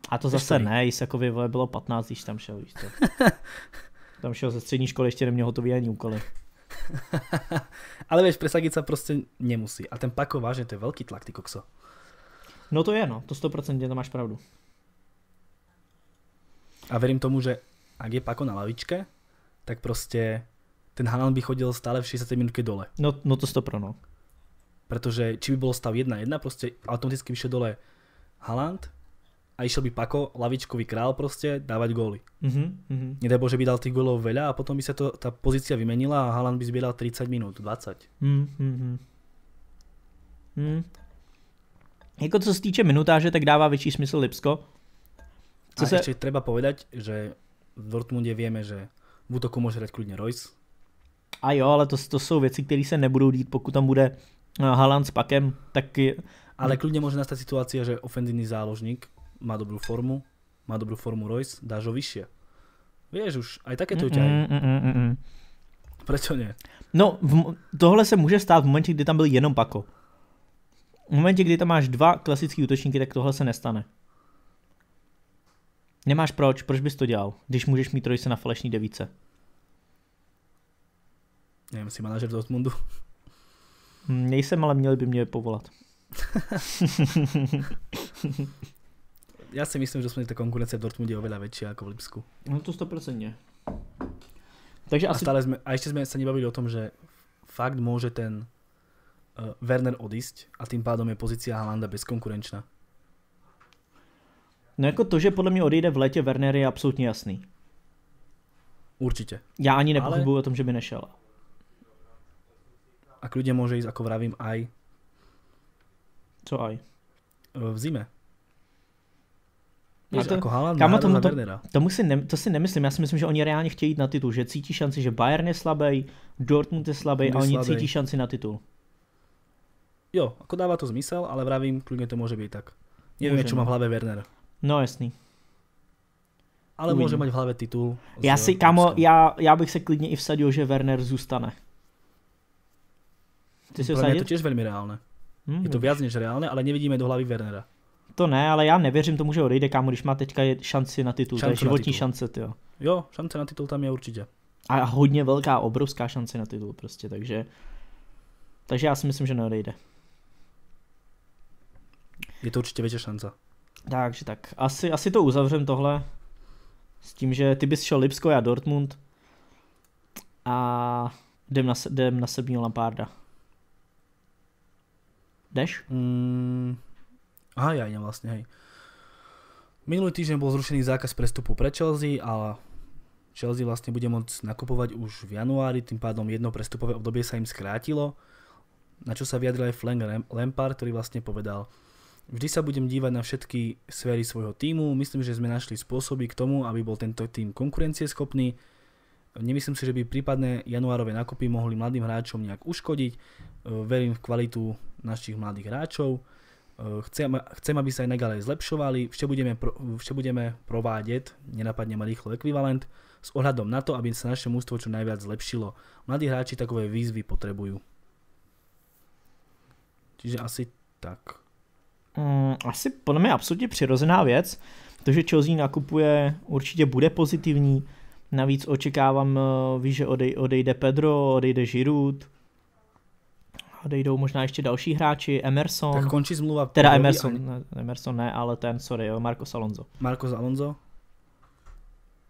A to zase ne, Isakovi bylo 15, když tam šel, víš to. tam šel ze střední školy, ještě neměl hotový ani úkoly. ale víš, presadit se prostě nemusí. A ten pako vážně, to je velký tlak, ty kokso. No to je, no, to 100% to máš pravdu. A verím tomu, že ak je Pako na lavičke, tak prostě ten Hanan by chodil stále v 60 minutke dole. No, no to stopro, no. Protože či by bylo stav 1-1, prostě automaticky vyšel dole Haaland a išel by Pako, lavičkový král prostě, dávať góly. Mm-hmm. Mhm. Nedaj Bože by dal tých gólov veľa a potom by sa to, tá pozícia vymenila a Haaland by zbieral 30 minút, 20. Mm-hmm. Mm. Jako co se týče minutáže, tak dává větší smysl Lipsko, co a sa... ešte treba povedať, že v Dortmunde vieme, že v útoku môže hrať kľudne Royce. A jo, ale to, to jsou věci, které se nebudou dít, pokud tam bude eh, Haaland s Pakem, tak... Ale klidně může nastat situace, že ofenzivní záložník má dobrou formu, má dobrou formu Royce, dáš ho vyššie. Vieš už, aj také to mm, ťahy. Mm, mm, mm, mm. Prečo nie? No, v, tohle se může stát v momentě, kdy tam byl jenom Pako. V momentě, kdy tam máš dva klasické útočníky, tak tohle se nestane. Nemáš proč, proč bys to dělal, když můžeš mít trojice na falešní devíce? Nevím, jsi manažer Dortmundu. Hm, nejsem, ale měli by mě povolat. Já si myslím, že jsme ta konkurence v Dortmundě oveľa větší jako v Lipsku. No to 100%. Takže asi... a, stále jsme, a ještě jsme se nebavili o tom, že fakt může ten uh, Werner odísť a tím pádom je pozice Halanda bezkonkurenčná. No jako to, že podle mě odejde v létě Werner je absolutně jasný. Určitě. Já ani nepochybuji Ale... o tom, že by nešel. A klidně může jít, jako vravím, aj... Co aj? Eh, v zime. Víš, to, jako Haaland, kamo, tomu, to, tomu si ne, to si nemyslím, já si myslím, že oni reálně chtějí jít na titul, že cítí šanci, že Bayern je slabý, Dortmund je slabý a oni slabý. cítí šanci na titul. Jo, jako dává to smysl, ale vravím, klidně to může být tak. Nevím, co má v no. hlavě Werner. No jasný. Ale Uvidím. může mít v hlavě titul. Já si, kamo, já, já bych se klidně i vsadil, že Werner zůstane. Ty si vsadit? je to těž velmi reálné. Hmm, je to víc než reálné, ale nevidíme do hlavy Wernera. To ne, ale já nevěřím tomu, že odejde kámo, když má teďka šanci na titul. Šance to je životní titul. šance, jo. Jo, šance na titul tam je určitě. A hodně velká, obrovská šance na titul prostě, takže... Takže já si myslím, že neodejde. Je to určitě větší šance. Takže tak, asi, asi to uzavřem tohle. S tím, že ty bys šel Lipsko, já Dortmund. A jdem na, jdem na sedmího Lamparda. Jdeš? Mm, aha, já jdem vlastně, hej. Minulý týždeň byl zrušený zákaz prestupu pre Chelsea, ale Chelsea vlastně bude môcť nakupovat už v januári, tím pádom jedno prestupové období se jim skrátilo, na čo se vyjadřil i Frank Lampard, který vlastně povedal, Vždy sa budem dívať na všetky sféry svojho týmu, myslím, že sme našli spôsoby k tomu, aby bol tento tým konkurencieschopný. Nemyslím si, že by prípadné januárové nákupy mohli mladým hráčom nejak uškodiť. Eh, verím v kvalitu našich mladých hráčov. Eh, chcem, chcem aby sa aj nagalej zlepšovali. Vše budeme, vše budeme provádět, nenapadne ma rýchlo ekvivalent, s ohľadom na to, aby sa naše mužstvo čo najviac zlepšilo. Mladí hráči takové výzvy potrebujú. Čiže asi tak mm, asi podle mě absolutně přirozená věc. To, že Chelsea nakupuje, určitě bude pozitivní. Navíc očekávám, eh, víš, že odej, odejde Pedro, odejde Giroud, odejdou možná ještě další hráči, Emerson. Tak končí zmluva. Teda Emerson, ani... Emerson ne, ale ten, sorry, jo, Marcos Alonso. Marcos Alonso.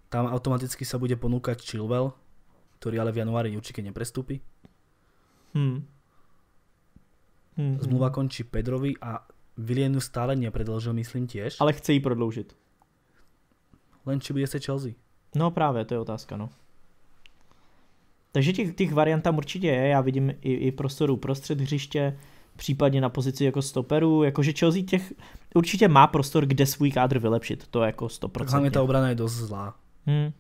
Tam automaticky se bude ponúkať Chilwell, který ale v januári určitě neprestupí. Hmm. Hmm. Zmluva končí Pedrovi a Vilienu stále nepredlžil, myslím tiež. Ale chce ji prodloužit. Len či bude se Chelsea. No právě, to je otázka, no. Takže těch, těch variant tam určitě je, já vidím i, i prostoru prostřed hřiště, případně na pozici jako stoperu, jakože Chelsea těch určitě má prostor, kde svůj kádr vylepšit, to je jako 100%. Hlavně ta obrana je dost zlá. Hmm.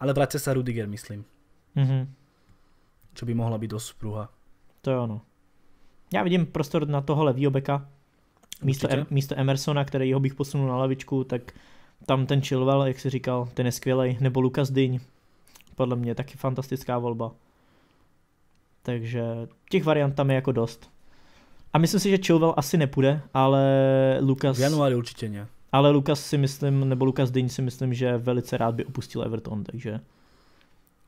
Ale vrátí se Rudiger, myslím. Mm-hmm. by mohla být dost pruha. To je ono. Já vidím prostor na toho levýho beka, Místo, em, místo Emersona, kterýho bych posunul na lavičku, tak tam ten Chilwell, jak si říkal, ten je skvělej, nebo Lukas Dyň, podle mě taky fantastická volba. Takže těch variant tam je jako dost. A myslím si, že Chilwell asi nepůjde, ale Lukas... V januári určitě ne. Ale Lukas si myslím, nebo Lukas Dyň si myslím, že velice rád by opustil Everton, takže...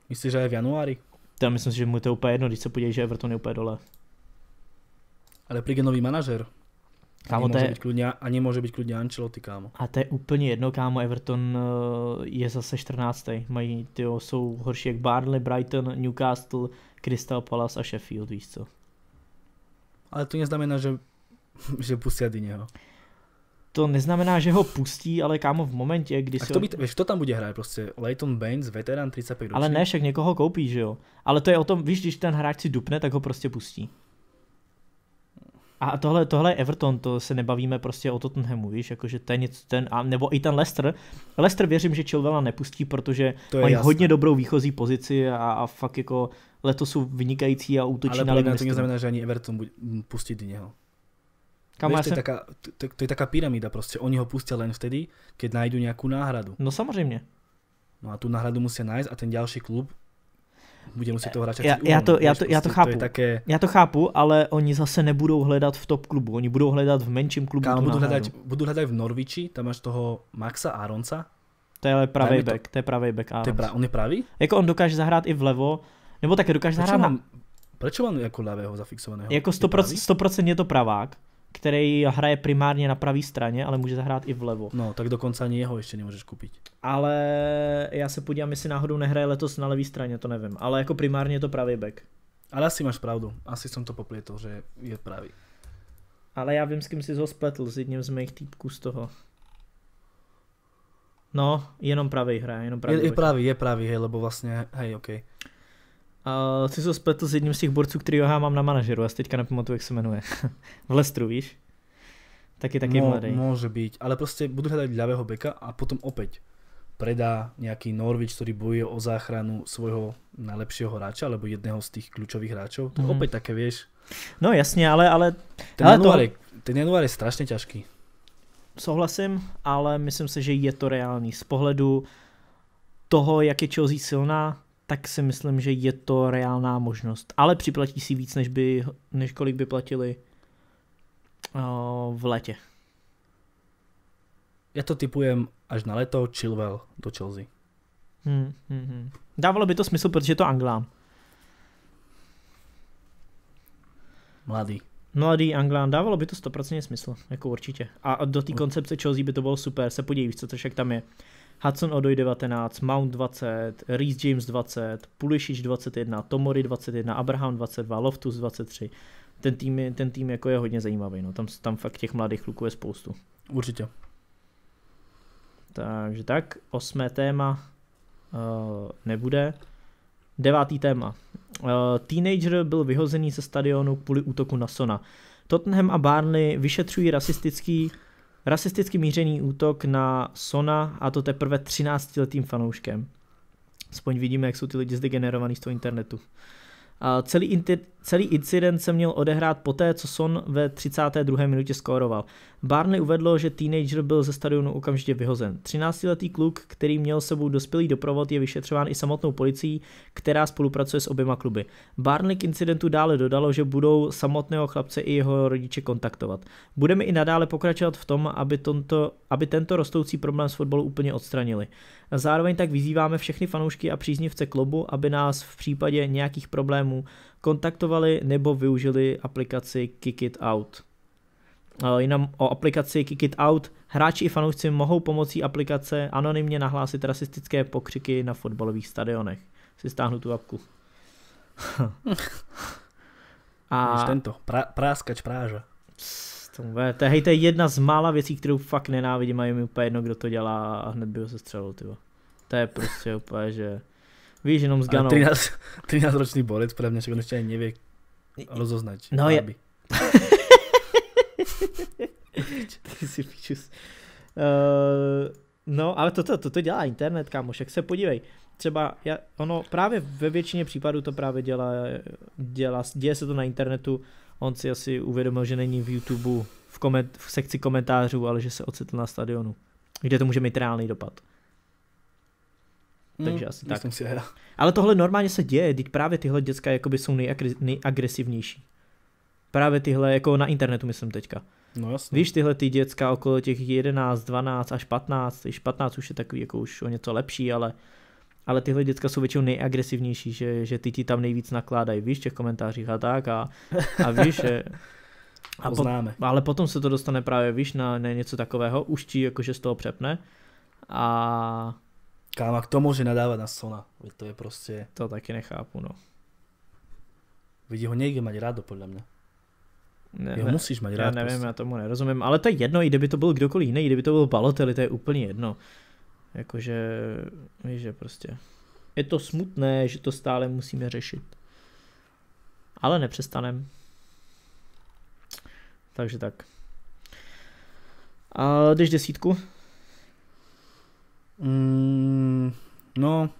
Myslíš, že je v januári? To já myslím si, že mu to je úplně jedno, když se podívej, že Everton je úplně dole. Ale přijde nový manažer, Kámo, ani, může je... být kludně, ani může být kludně Ancelotti, kámo. A to je úplně jedno, kámo, Everton eh, je zase 14. Mají, tyjo, jsou horší jak Barnley, Brighton, Newcastle, Crystal Palace a Sheffield, víš co. Ale to neznamená, že, že pustí něho. To neznamená, že ho pustí, ale kámo v momentě, kdy a si... To by, víš, kdo tam bude hrát prostě? Leighton Baines, veterán 35 Ale ne, však někoho koupí, že jo? Ale to je o tom, víš, když ten hráč si dupne, tak ho prostě pustí. A tohle, tohle je Everton, to se nebavíme prostě o Tottenhamu, víš, jakože ten, ten a nebo i ten Leicester. Leicester věřím, že Chilvela nepustí, protože to mají jasné. hodně dobrou výchozí pozici a, a fakt jako letos jsou vynikající a útočí Ale na Ale to neznamená, že ani Everton pustí něho. Kam Víš, to, je taká, to, to je taká pyramída prostě. Oni ho pustí len vtedy, keď najdu nějakou náhradu. No samozřejmě. No a tu náhradu musí najít a ten další klub bude muset toho hráče já, já, to, já, to, já prostě to chápu. To také... Já to chápu, ale oni zase nebudou hledat v top klubu, oni budou hledat v menším klubu. Kámo, budu hledat, budu hledat v Norviči, tam máš toho Maxa Aronca. To je pravý back, to... to je pravý back To je pra... on je pravý? Jako on dokáže zahrát i vlevo, nebo také dokáže Proč zahrát mám... na... Proč mám jako levého zafixovaného? Jako 100%, 100% je to pravák, který hraje primárně na pravé straně, ale může zahrát i vlevo. No, tak dokonce ani jeho ještě nemůžeš koupit. Ale já se podívám, jestli náhodou nehraje letos na levý straně, to nevím. Ale jako primárně je to pravý back. Ale asi máš pravdu, asi jsem to popletl, že je pravý. Ale já vím, s kým jsi ho spletl, s jedním z mých týpků z toho. No, jenom pravý hra, jenom pravý. Je, je pravý, je pravý, hej, lebo vlastně, hej, Okay. Uh, jsi to spletl s jedním z těch borců, který já mám na manažeru, já si teďka nepamatuju, jak se jmenuje. v Lestru, víš? Taky taky Mo, mladý. Může být, ale prostě budu hledat ľavého beka a potom opět predá nějaký Norvič, který bojuje o záchranu svého nejlepšího hráče, alebo jedného z těch klíčových hráčů. To mm. opět také, víš? No jasně, ale... ale ten, ale január to... je, ten január je strašně těžký. Souhlasím, ale myslím si, že je to reálný. Z pohledu toho, jak je Chelsea silná, tak si myslím, že je to reálná možnost. Ale připlatí si víc, než, by, než kolik by platili uh, v letě. Já to typujem až na leto Chilwell do Chelsea. Hmm, hmm, hmm. Dávalo by to smysl, protože je to Anglán. Mladý. Mladý Anglán, dávalo by to 100% smysl, jako určitě. A do té koncepce Chelsea by to bylo super, se podívej, co to však tam je. Hudson Odoj 19, Mount 20, Reese James 20, Pulisic 21, Tomori 21, Abraham 22, Loftus 23. Ten tým, ten tým jako je hodně zajímavý, no. tam, tam fakt těch mladých kluků je spoustu. Určitě. Takže tak, osmé téma uh, nebude. Devátý téma. Uh, teenager byl vyhozený ze stadionu kvůli útoku na Sona. Tottenham a Barney vyšetřují rasistický rasisticky mířený útok na Sona a to teprve 13-letým fanouškem. Aspoň vidíme, jak jsou ty lidi zdegenerovaný z toho internetu. Celý, celý incident se měl odehrát poté, co Son ve 32. minutě skóroval. Barney uvedlo, že teenager byl ze stadionu okamžitě vyhozen. 13-letý kluk, který měl sebou dospělý doprovod, je vyšetřován i samotnou policií, která spolupracuje s oběma kluby. Barney k incidentu dále dodalo, že budou samotného chlapce i jeho rodiče kontaktovat. Budeme i nadále pokračovat v tom, aby, tonto, aby tento rostoucí problém s fotbalu úplně odstranili. Zároveň tak vyzýváme všechny fanoušky a příznivce klubu, aby nás v případě nějakých problémů kontaktovali nebo využili aplikaci Kick It Out. Jinam o aplikaci Kick It Out hráči i fanoušci mohou pomocí aplikace anonymně nahlásit rasistické pokřiky na fotbalových stadionech. Si stáhnu tu apku. a... Tento, pra, práskač práža tomu bude. Eh, to, hej, to je jedna z mála věcí, kterou fakt nenávidím a je mi úplně jedno, kdo to dělá a hned by ho střelil, tyvo. To je prostě úplně, že... Víš, jenom s ganou. 13, 13 ročný borec, podle mě se ani nevě rozoznat. No je... Ty si píčus. Uh, eh, no, ale toto, to dělá internet, kámo, Jak se podívej. Třeba, já, ono právě ve většině případů to právě dělá, dělá, děje se to na internetu, On si asi uvědomil, že není v YouTube v, koment, v sekci komentářů, ale že se ocitl na stadionu, kde to může mít reálný dopad. Hmm, Takže asi tak. Si Ale tohle normálně se děje, teď právě tyhle děcka jakoby jsou nejagresivnější. Právě tyhle, jako na internetu myslím teďka. No jasně. Víš, tyhle ty děcka okolo těch 11, 12 až 15, když 15 už je takový jako už o něco lepší, ale ale tyhle děcka jsou většinou nejagresivnější, že, že ty ti tam nejvíc nakládají, víš, těch komentářích a tak a, a víš, že... A po, ale potom se to dostane právě, víš, na, na něco takového, už ti jakože z toho přepne a... Káma, kdo může nadávat na Sona? To je prostě... To taky nechápu, no. Vidí ho někdy mať rádo, podle mě. Ne, Jeho musíš mať rád. Já nevím, prostě. já tomu nerozumím, ale to je jedno, i kdyby to byl kdokoliv jiný, kdyby to byl Balotelli, to je úplně jedno. Jakože, víš, že prostě je to smutné, že to stále musíme řešit. Ale nepřestanem. Takže tak. A jdeš desítku? Mm, no,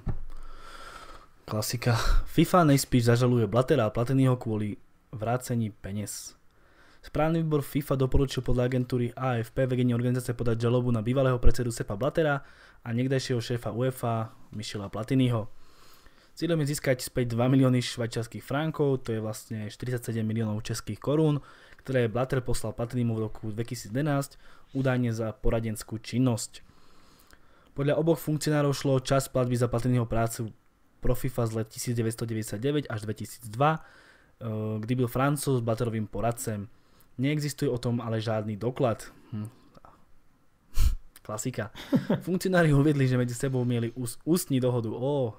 klasika. FIFA nejspíš zažaluje Blatera a Platiny kvůli vrácení peněz. Správny výbor FIFA doporučil podľa agentúry AFP vedenie organizácie podať žalobu na bývalého predsedu Sepa Blatera a niekdajšieho šéfa UEFA Michela Platiniho. Cílem je získať späť 2 milióny švajčiarských frankov, to je vlastne 47 miliónov českých korún, ktoré Blatter poslal Platinymu v roku 2011 údajne za poradenskú činnosť. Podľa oboch funkcionárov šlo čas platby za Platiniho prácu pro FIFA z let 1999 až 2002, eh, kdy byl Francouz Blatterovým poradcem. Neexistuje o tom ale žádný doklad. Hm. Klasika. Funkcionári uvedli, že medzi sebou mieli ús, ústní dohodu. O,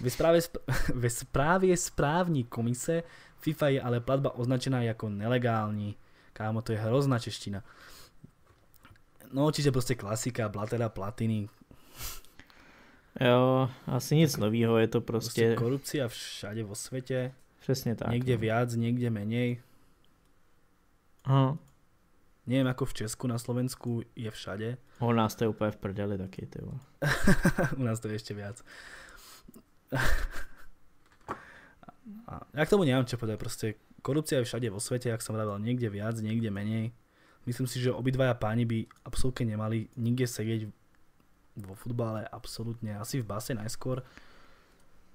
ve správě, ve správe správní komise FIFA je ale platba označená jako nelegální. Kámo, to je hrozná čeština. No, čiže prostě klasika, blatera, platiny. Jo, asi nic nového, je to prostě... prostě korupcia všade vo svete. Přesně tak. Někde no. viac, někde menej. Aha. Neviem, ako v Česku, na Slovensku je všade. U nás to je úplne v prdeli taký, ty U nás to je ešte viac. a ja k tomu nemám čo povedať, proste korupcia je všade vo svete, ak som vravel, niekde viac, niekde menej. Myslím si, že obidvaja páni by absolútne nemali nikde sedieť vo futbale, absolútne, asi v base najskôr.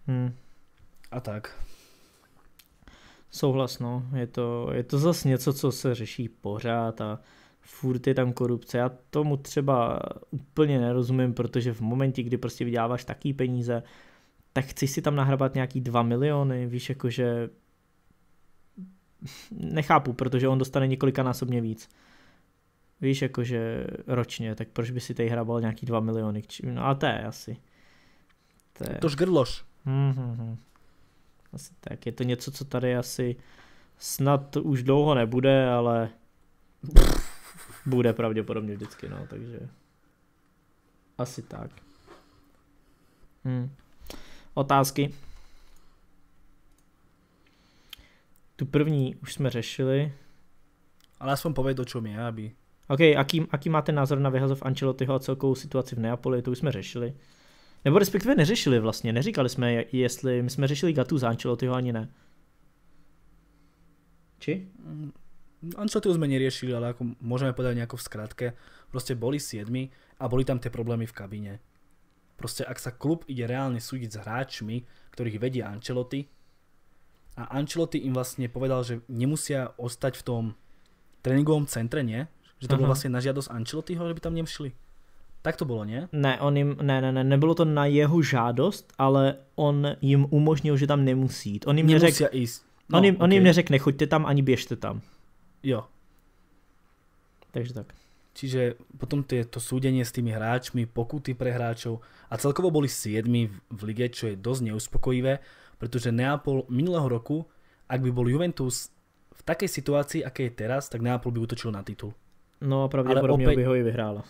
Hmm. A tak. Souhlas, no. Je to, je to zase něco, co se řeší pořád a furt je tam korupce. Já tomu třeba úplně nerozumím, protože v momentě, kdy prostě vyděláváš taký peníze, tak chceš si tam nahrabat nějaký 2 miliony, víš, jakože nechápu, protože on dostane několikanásobně víc. Víš, jakože ročně, tak proč by si tady hrabal nějaký 2 miliony? No a to je asi. To je... Tož grloš. Mm-hmm. Mhm, asi tak. Je to něco, co tady asi snad už dlouho nebude, ale bude pravděpodobně vždycky, no, takže asi tak. Hmm. Otázky? Tu první už jsme řešili. Ale aspoň pověď, o čem je, aby... OK, aký, aký máte názor na vyhazov Ancelottiho a celkovou situaci v Neapoli, to už jsme řešili. Nebo respektive neřešili vlastně, neříkali jsme, jestli my jsme řešili Gatu za Ancelottiho ani ne. Či? Mm, Ancelottiho jsme neriešili, ale jako můžeme podat nějak v zkrátke, Prostě boli siedmi a boli tam ty problémy v kabině. Prostě, ak sa klub ide reálne súdiť s hráčmi, ktorých vedie Ancelotti, a Ancelotti im vlastne povedal, že nemusia ostať v tom tréningovom centre, nie? Že to bylo vlastně vlastne na žiadosť Ancelottiho, že by tam nemšli. Tak to bylo, ne? Ne, on jim, ne, ne, ne, nebylo to na jeho žádost, ale on jim umožnil, že tam nemusí jít. On jim neřekl, No, on, jim, okay. on jim neřekl, nechoďte tam ani běžte tam. Jo. Takže tak. Čiže potom tie, to súdenie s tými hráčmi, pokuty pre hráčov a celkovo boli siedmi v, v lige, čo je dosť neuspokojivé, pretože Neapol minulého roku, ak by bol Juventus v takej situácii, aké je teraz, tak Neapol by utočil na titul. No a pravdepodobne opäť, by ho i vyhrála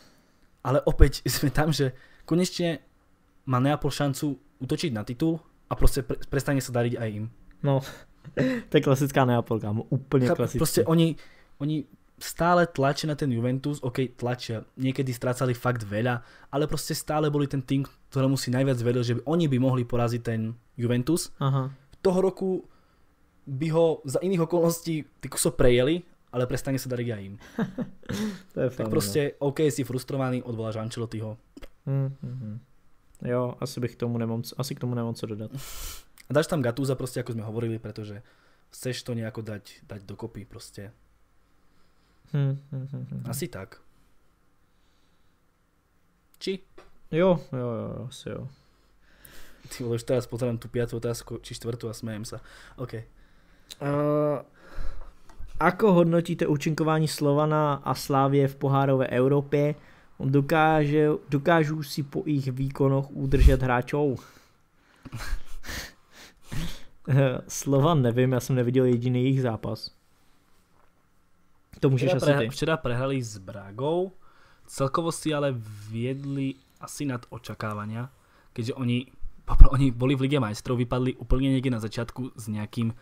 ale opäť sme tam, že konečne má Neapol šancu utočiť na titul a prostě pre, prestane sa dariť aj im. No, to je klasická Neapol, kámo, úplne klasická. Prostě oni, oni stále tlačia na ten Juventus, ok, tlačia, niekedy strácali fakt veľa, ale prostě stále boli ten tým, ktorému si najviac veril, že by oni by mohli poraziť ten Juventus. Aha. Toho roku by ho za iných okolností ty kuso prejeli ale prestane sa dariť aj im. to je tak fajn, prostě, no. OK, si frustrovaný, odvoláš Ancelottiho. Mm, -hmm. Jo, asi bych tomu nemám, asi k tomu nemám co dodat. A dáš tam Gatuza prostě, jako jsme hovorili, protože chceš to nejako dať, dať dokopy prostě. Hmm, hmm, Asi tak. Či? Jo, jo, jo, asi jo. Ty vole, už teraz pozerám tu pátou otázku, či čtvrtou a smejem sa. OK. Uh, Ako hodnotíte účinkování Slovana a Slávě v pohárové Evropě? Dokáže, dokážu si po jejich výkonoch udržet hráčů? Slovan nevím, já jsem neviděl jediný jejich zápas. To můžeš včera asi ty. Včera prehrali s Bragou, celkovo si ale vědli asi nad očakávania, keďže oni, oni boli v Lige majstrov, vypadli úplně někdy na začátku s nějakým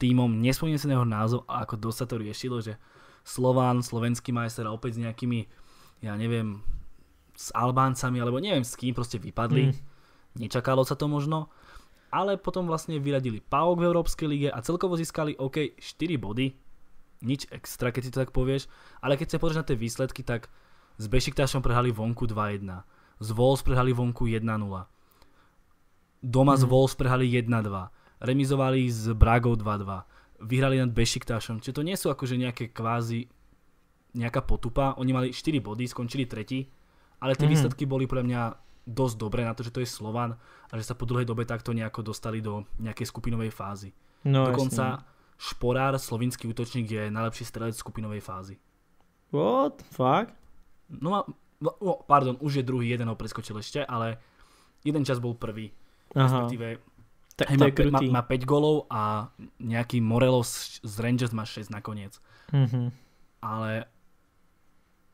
týmom, nespomínam si jeho názov a ako dosť sa to riešilo, že Slován, slovenský majster a opäť s nejakými, ja neviem, s Albáncami alebo neviem s kým proste vypadli. Mm. Nečakalo sa to možno. Ale potom vlastne vyradili Pauk v Európskej lige a celkovo získali OK 4 body. Nič extra, keď si to tak povieš. Ale keď sa pozrieš na tie výsledky, tak s Bešiktašom prehali vonku 2-1. S Wolves prehali vonku 1-0. Doma mm. s Wolves hmm. prehali 1-2 remizovali s Bragou 2-2, vyhrali nad Bešiktášom, čiže to nie sú akože nejaké kvázi nejaká potupa, oni mali 4 body, skončili tretí, ale tie mhm. výsledky boli pre mňa dosť dobré na to, že to je Slovan a že sa po druhej dobe takto nejako dostali do nejakej skupinovej fázy. No, Dokonca jasne. Šporár, slovinský útočník, je najlepší strelec skupinovej fázy. What? Fakt? No, no, no, pardon, už je druhý, jeden ho preskočil ešte, ale jeden čas bol prvý. Aha. Respektíve tak to je krutý. Má, má 5 golov a nejaký Morelos z Rangers má 6 nakoniec. Mm-hmm. Ale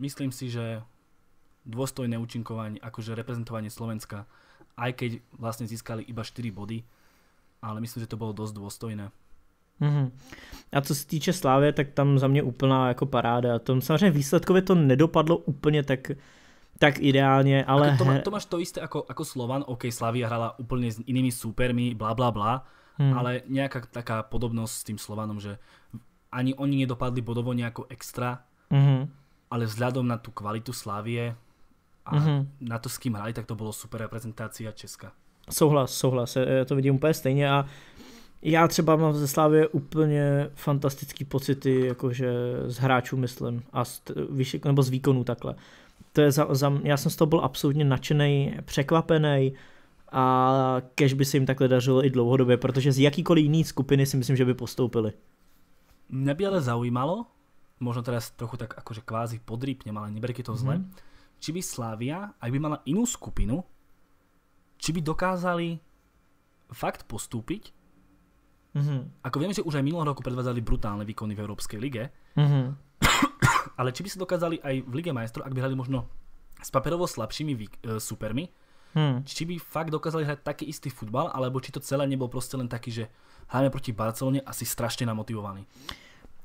myslím si, že dôstojné účinkovanie, akože reprezentovanie Slovenska, aj keď vlastne získali iba 4 body, ale myslím, že to bolo dosť dôstojné. Mm-hmm. A co se týče Slávy, tak tam za mě úplná jako paráda. Tom samozřejmě výsledkově to nedopadlo úplně tak, tak ideálně, ale... Ako to, má, to máš to isté ako, ako Slovan, OK, Slavia hrala úplne s inými supermi, bla bla bla, hmm. ale nejaká taká podobnosť s tým Slovanom, že ani oni nedopadli bodovo nejako extra, hmm. ale vzhľadom na tú kvalitu Slavie a hmm. na to, s kým hrali, tak to bolo super reprezentácia Česka. Souhlas, souhlas, já e, e, to vidím úplně stejně a já třeba mám ze Slávě úplně fantastický pocity, jakože z hráčů myslím, a z, nebo z výkonu takhle to je za, za, já jsem z toho byl absolutně nadšený, překvapený a kež by se jim takhle dařilo i dlouhodobě, protože z jakýkoliv jiný skupiny si myslím, že by postoupili. Mě by ale zaujímalo, možno teda trochu tak jakože kvázi podrýpnem, ale neberky to zle, mm -hmm. či by Slavia, ak by mala jinou skupinu, či by dokázali fakt postoupit. Mm -hmm. Ako vím, že už aj minulého roku predvádzali brutálne výkony v Európskej lige, mm -hmm. Ale či by si dokázali aj v Lige majstrov, ak by hrali možno s papierovo slabšími e, supermi, hmm. či by fakt dokázali hrať taký istý futbal, alebo či to celé nebol proste len taký, že hráme proti Barceloně asi strašně namotivovaný.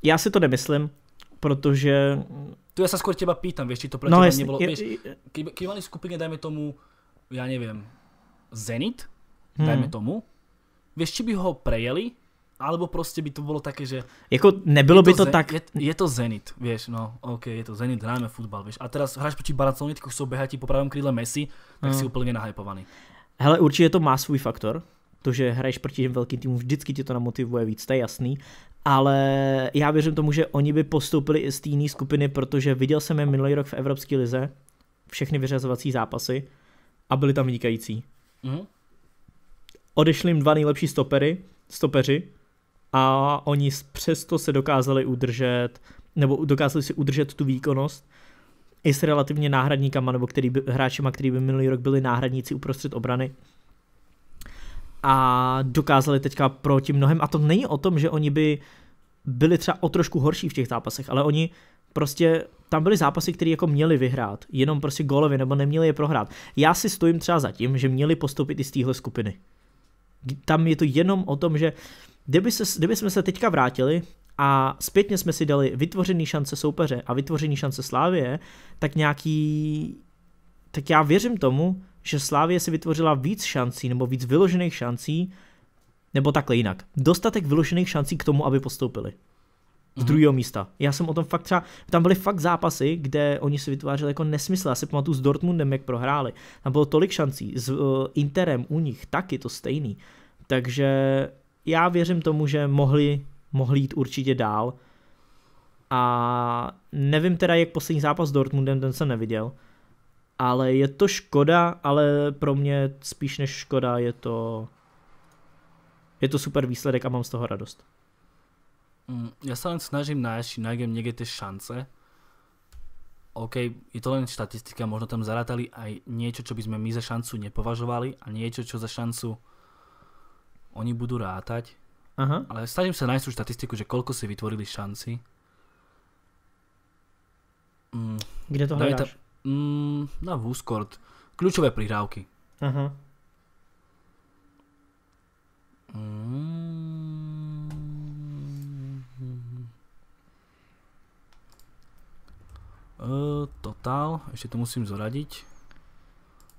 Já si to nemyslím, protože... Tu já se skoro těba pýtam, víš, či to pro no, jasný, nebylo, je, víš, kdyby, mali skupině, dajme tomu, já nevím, Zenit, hmm. dajme tomu, víš, či by ho prejeli, alebo prostě by to bylo také, že... Jako nebylo by to, tak... Je, je, to Zenit, vieš, no, OK, je to Zenit, hrajeme futbal, vieš. A teraz hráš proti Barcelony, tak jsou behatí po pravém křídle Messi, tak no. si úplně nahypovaný. Hele, určitě to má svůj faktor, to, že hraješ proti velkým týmům, vždycky tě to namotivuje víc, to je jasný. Ale já věřím tomu, že oni by postoupili z té jiné skupiny, protože viděl jsem je minulý rok v Evropské lize, všechny vyřazovací zápasy a byli tam vynikající. Mm. Odešli jim dva nejlepší stopery, stopeři, a oni přesto se dokázali udržet, nebo dokázali si udržet tu výkonnost i s relativně náhradníkama, nebo který by, hráčima, který by minulý rok byli náhradníci uprostřed obrany. A dokázali teďka proti mnohem, a to není o tom, že oni by byli třeba o trošku horší v těch zápasech, ale oni prostě tam byly zápasy, které jako měli vyhrát, jenom prostě golovi nebo neměli je prohrát. Já si stojím třeba za tím, že měli postoupit i z téhle skupiny. Tam je to jenom o tom, že Kdyby, se, kdyby jsme se teďka vrátili a zpětně jsme si dali vytvořený šance soupeře a vytvořený šance Slávie, tak nějaký... Tak já věřím tomu, že Slávie si vytvořila víc šancí nebo víc vyložených šancí, nebo takhle jinak. Dostatek vyložených šancí k tomu, aby postoupili. Z mhm. druhého místa. Já jsem o tom fakt třeba, tam byly fakt zápasy, kde oni si vytvářeli jako nesmysl. Já si pamatuju s Dortmundem, jak prohráli. Tam bylo tolik šancí. S uh, Interem u nich taky to stejný. Takže já věřím tomu, že mohli, mohli jít určitě dál. A nevím teda, jak poslední zápas s Dortmundem, ten jsem neviděl. Ale je to škoda, ale pro mě spíš než škoda je to je to super výsledek a mám z toho radost. Mm, já se len snažím najít, či někde ty šance. OK, je to len štatistika, možno tam zarátali aj niečo, čo by sme my za šancu nepovažovali a niečo, čo za šancu oni budú rátať, Aha. ale snažím sa nájsť tú štatistiku, že koľko si vytvorili šanci. Mm, Kde to hľadáš? mm, na Wooscord. Kľúčové prihrávky. Aha. Mm, uh, total, ešte to musím zoradiť.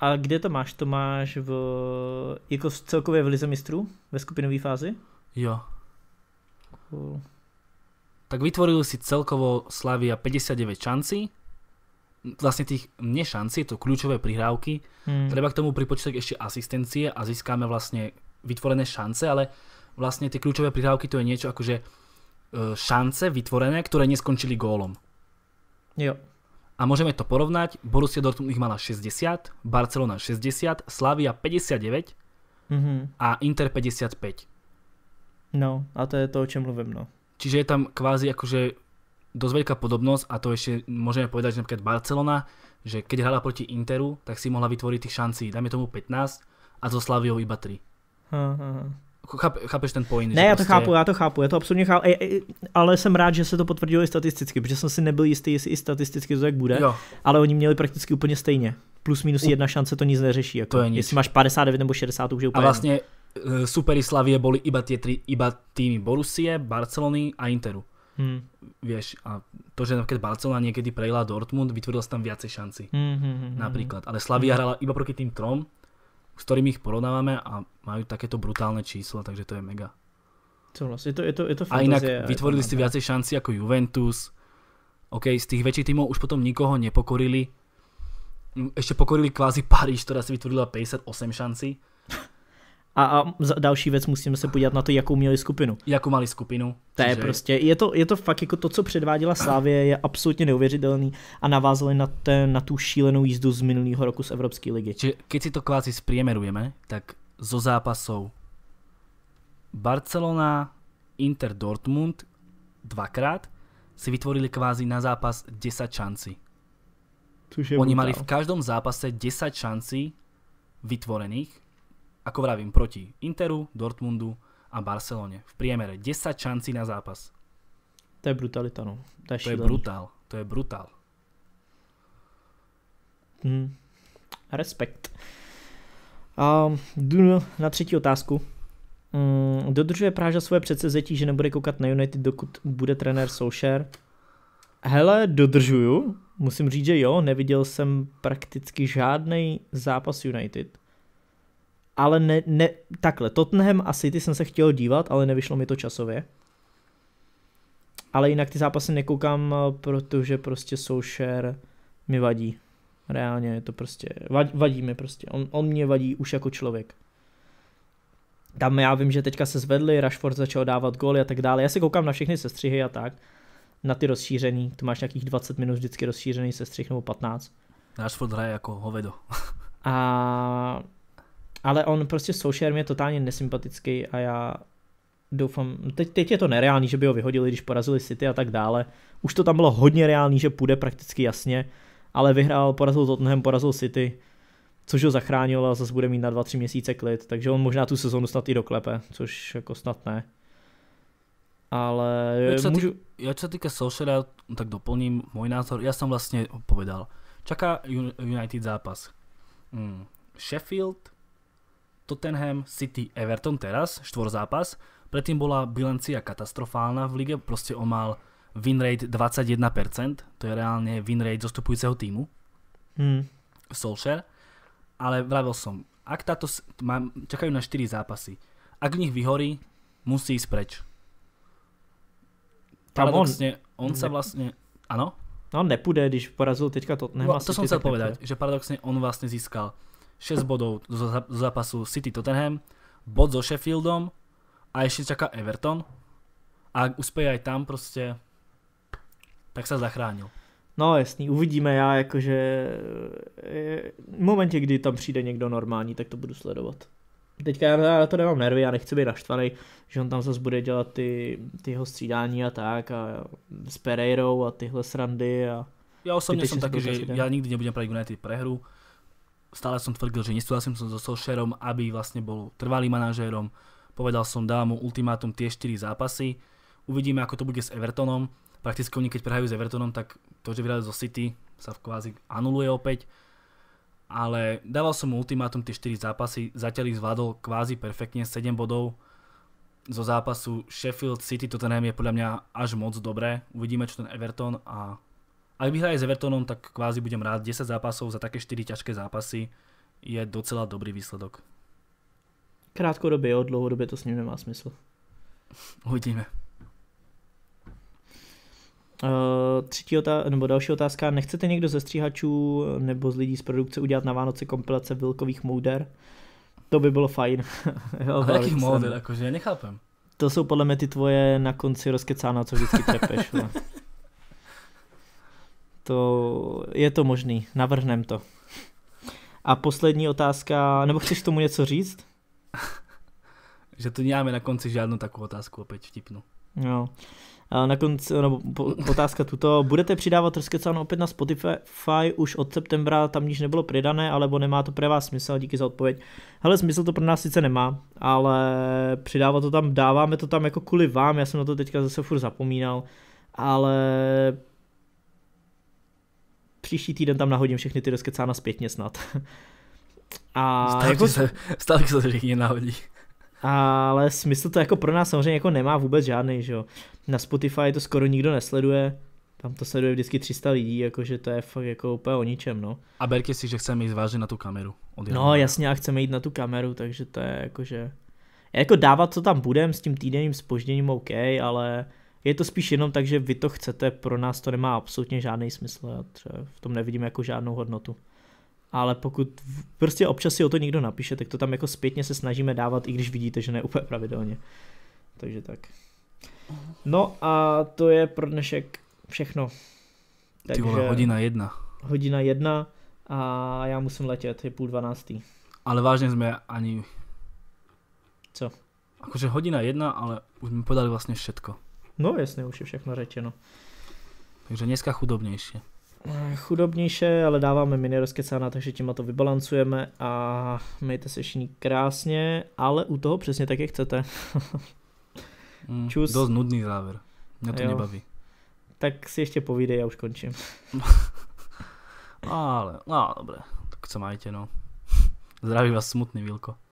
A kde to máš? To máš v, jako v celkově v Lize mistrů ve skupinové fázi? Jo. Cool. Tak vytvoril si celkovo Slavia 59 šancí. vlastne tých nešancí, to kľúčové prihrávky, hmm. treba k tomu pripočítať ešte asistencie a získame vlastne vytvorené šance, ale vlastne tie kľúčové prihrávky to je niečo akože e, šance vytvorené, ktoré neskončili gólom. Jo. A môžeme to porovnať, Borussia Dortmund ich mala 60, Barcelona 60, Slavia 59 mm-hmm. a Inter 55. No, a to je to, o čem mluvím, no. Čiže je tam kvázi akože dosť veľká podobnosť a to ešte môžeme povedať, že napríklad Barcelona, že keď hrala proti Interu, tak si mohla vytvoriť tých šancí, dajme tomu 15 a so Slaviou iba 3. Aha chápeš ten point? Ne, já to prostě... chápu, já to chápu, já to absolutně chápu, e, e, ale jsem rád, že se to potvrdilo i statisticky, protože jsem si nebyl jistý, jestli i statisticky to tak bude, jo. ale oni měli prakticky úplně stejně. Plus minus U... jedna šance to nic neřeší, jako. to je nic. jestli máš 59 nebo 60, to už je úplně A vlastně eh, super Slavie boli iba, tie tri, iba týmy Borussie, Barcelony a Interu. Hmm. Vieš, a to, že napríklad Barcelona niekedy prejela Dortmund, vytvorila sa tam viacej šanci. Hmm, hmm, hmm, hmm, hmm. napríklad. Ale Slavia hmm. hrala iba proti tým trom s ktorými ich porovnávame a majú takéto brutálne čísla, takže to je mega. Souhlas, je to, je to, je to fantazie, A inak vytvorili ste viacej šanci ako Juventus. OK, z tých väčších tímov už potom nikoho nepokorili. Ešte pokorili kvázi Paríž, ktorá si vytvorila 58 šanci. A, a další věc musíme se podívat na to, jakou měli skupinu. Jakou měli skupinu. To je prostě, je to, je to fakt jako to, co předváděla Slávě, je absolutně neuvěřitelný a navázali na, ten, na tu šílenou jízdu z minulého roku z Evropské ligy. Čiže keď si to kvázi zpriemerujeme, tak zo zápasou Barcelona, Inter Dortmund dvakrát si vytvorili kvázi na zápas 10 šanci. Oni brutal. mali v každom zápase 10 šanci vytvorených Ako vravím, proti Interu, Dortmundu a Barcelone. V priemere 10 šancí na zápas. To je brutalita, no. To je, to je brutál. To je brutál. Hmm. Respekt. A jdu na třetí otázku. Hmm, dodržuje Práža svoje předsezetí, že nebude koukat na United, dokud bude trenér Solskjaer? Hele, dodržuju. Musím říct, že jo, neviděl jsem prakticky žádný zápas United ale ne, ne, takhle, Tottenham a City jsem se chtěl dívat, ale nevyšlo mi to časově. Ale jinak ty zápasy nekoukám, eh, protože prostě Soucher mi vadí. Reálně je to prostě, vadí, vadí mi prostě, on, on mě vadí už jako člověk. Tam já vím, že teďka se zvedli, Rashford začal dávat góly a tak dále. Já se koukám na všechny sestřihy a tak. Na ty rozšířený, to máš nějakých 20 minut vždycky rozšířený sestřih nebo 15. Rashford hraje jako hovedo. a ale on prostě Solskjaer je totálně nesympatický a já doufám, teď, teď je to nereálný, že by ho vyhodili, když porazili City a tak dále. Už to tam bylo hodně reálný, že půjde prakticky jasně, ale vyhrál, porazil Tottenham, porazil City, což ho zachránilo a zase bude mít na 2-3 měsíce klid, takže on možná tu sezonu snad i doklepe, což jako snad ne. Ale ja, můžu... Ja čo sa týka Solskjaera, tak doplním můj názor. Ja jsem vlastně povedal, čaká United zápas. Hmm. Sheffield, Tottenham, City, Everton teraz, štvor zápas. Predtým bola bilancia katastrofálna v lige, proste on mal win rate 21%, to je reálne win rate zostupujúceho týmu. Hmm. Solskjaer. Ale vravil som, ak táto, má, čakajú na 4 zápasy, ak v nich vyhorí, musí ísť preč. Tam on, on sa vlastne, áno? No on nepůjde, když porazil teďka Tottenham. No, to jsem chtěl povedať, že paradoxně on vlastně získal 6 bodov do zápasu City Tottenham, bod so Sheffieldom a ešte čaká Everton. A ak uspeje aj tam prostě, tak se zachránil. No jasný, uvidíme já, jakože v e, e, momentě, kdy tam přijde někdo normální, tak to budu sledovat. Teďka já na to nemám nervy, já nechci být naštvaný, že on tam zase bude dělat ty, ty jeho střídání a tak a s Pereirou a tyhle srandy a... Já osobně jsem taky, že já nikdy nebudem pravit United prehru, stále som tvrdil, že nesúhlasím som so Solskerom, aby vlastne bol trvalým manažérom. Povedal som, dám mu ultimátum tie 4 zápasy. Uvidíme, ako to bude s Evertonom. Prakticky oni, keď prehrajú s Evertonom, tak to, že vyhrali zo City, sa v kvázi anuluje opäť. Ale dával som mu ultimátum tie 4 zápasy, zatiaľ ich zvládol kvázi perfektne, 7 bodov zo zápasu Sheffield City, Tottenham je podľa mňa až moc dobré. Uvidíme, čo ten Everton a ak vyhraje s Evertonom, tak kvázi budem rád. 10 zápasov za také 4 ťažké zápasy je docela dobrý výsledok. Krátkodobě, jo, dlouhodobě to s ním nemá smysl. Uvidíme. Eh, třetí otázka, nebo další otázka. Nechcete někdo ze stříhačů nebo z lidí z produkce udělat na Vánoce kompilace Vilkových mouder? To by bylo fajn. jo, Ale jakých mouder, jakože nechápem. To jsou podle mě ty tvoje na konci rozkecána, co vždycky trepeš. To je to možný, navrhnem to. A poslední otázka, nebo chceš tomu něco říct? že tu nemáme na konci žádnou takovou otázku, opět vtipnu. No. A na konci, no, po, otázka tuto, budete přidávat rozkecáno opět na Spotify už od septembra, tam níž nebylo přidané, alebo nemá to pro vás smysl, díky za odpověď. Hele, smysl to pro nás sice nemá, ale přidávat to tam, dáváme to tam jako kvůli vám, já jsem na to teďka zase furt zapomínal, ale příští týden tam nahodím všechny ty rozkecána zpětně snad. A stále, jako... se, stále se to všichni nahodí. Ale smysl to jako pro nás samozřejmě jako nemá vůbec žádný, že jo. Na Spotify to skoro nikdo nesleduje, tam to sleduje vždycky 300 lidí, jakože to je fakt jako úplně o ničem, no. A Berke si, že chceme jít vážně na tu kameru. Od no jasně, a chceme jít na tu kameru, takže to je jakože... Jako dávat, co tam budem s tím týdenním spožděním, OK, ale je to spíš jenom tak, že vy to chcete, pro nás to nemá absolutně žádný smysl a třeba v tom nevidím jako žádnou hodnotu. Ale pokud prostě občas si o to někdo napíše, tak to tam jako zpětně se snažíme dávat, i když vidíte, že ne úplně pravidelně. Takže tak. No a to je pro dnešek všechno. Takže Ty vole, hodina jedna. Hodina jedna a já musím letět, je půl dvanáctý. Ale vážně jsme ani... Co? Akože hodina jedna, ale už mi podali vlastně všetko. No jasně, už je všechno řečeno. Takže dneska chudobnější. Eh, chudobnější, ale dáváme mini rozkecána, takže těma to vybalancujeme a mějte se všichni krásně, ale u toho přesně tak, jak chcete. mm, Čus. Dost nudný závěr. Mě to jo. nebaví. Tak si ještě povídej, já už končím. ale, no dobré, tak se majte, no. Zdraví vás smutný, Vilko.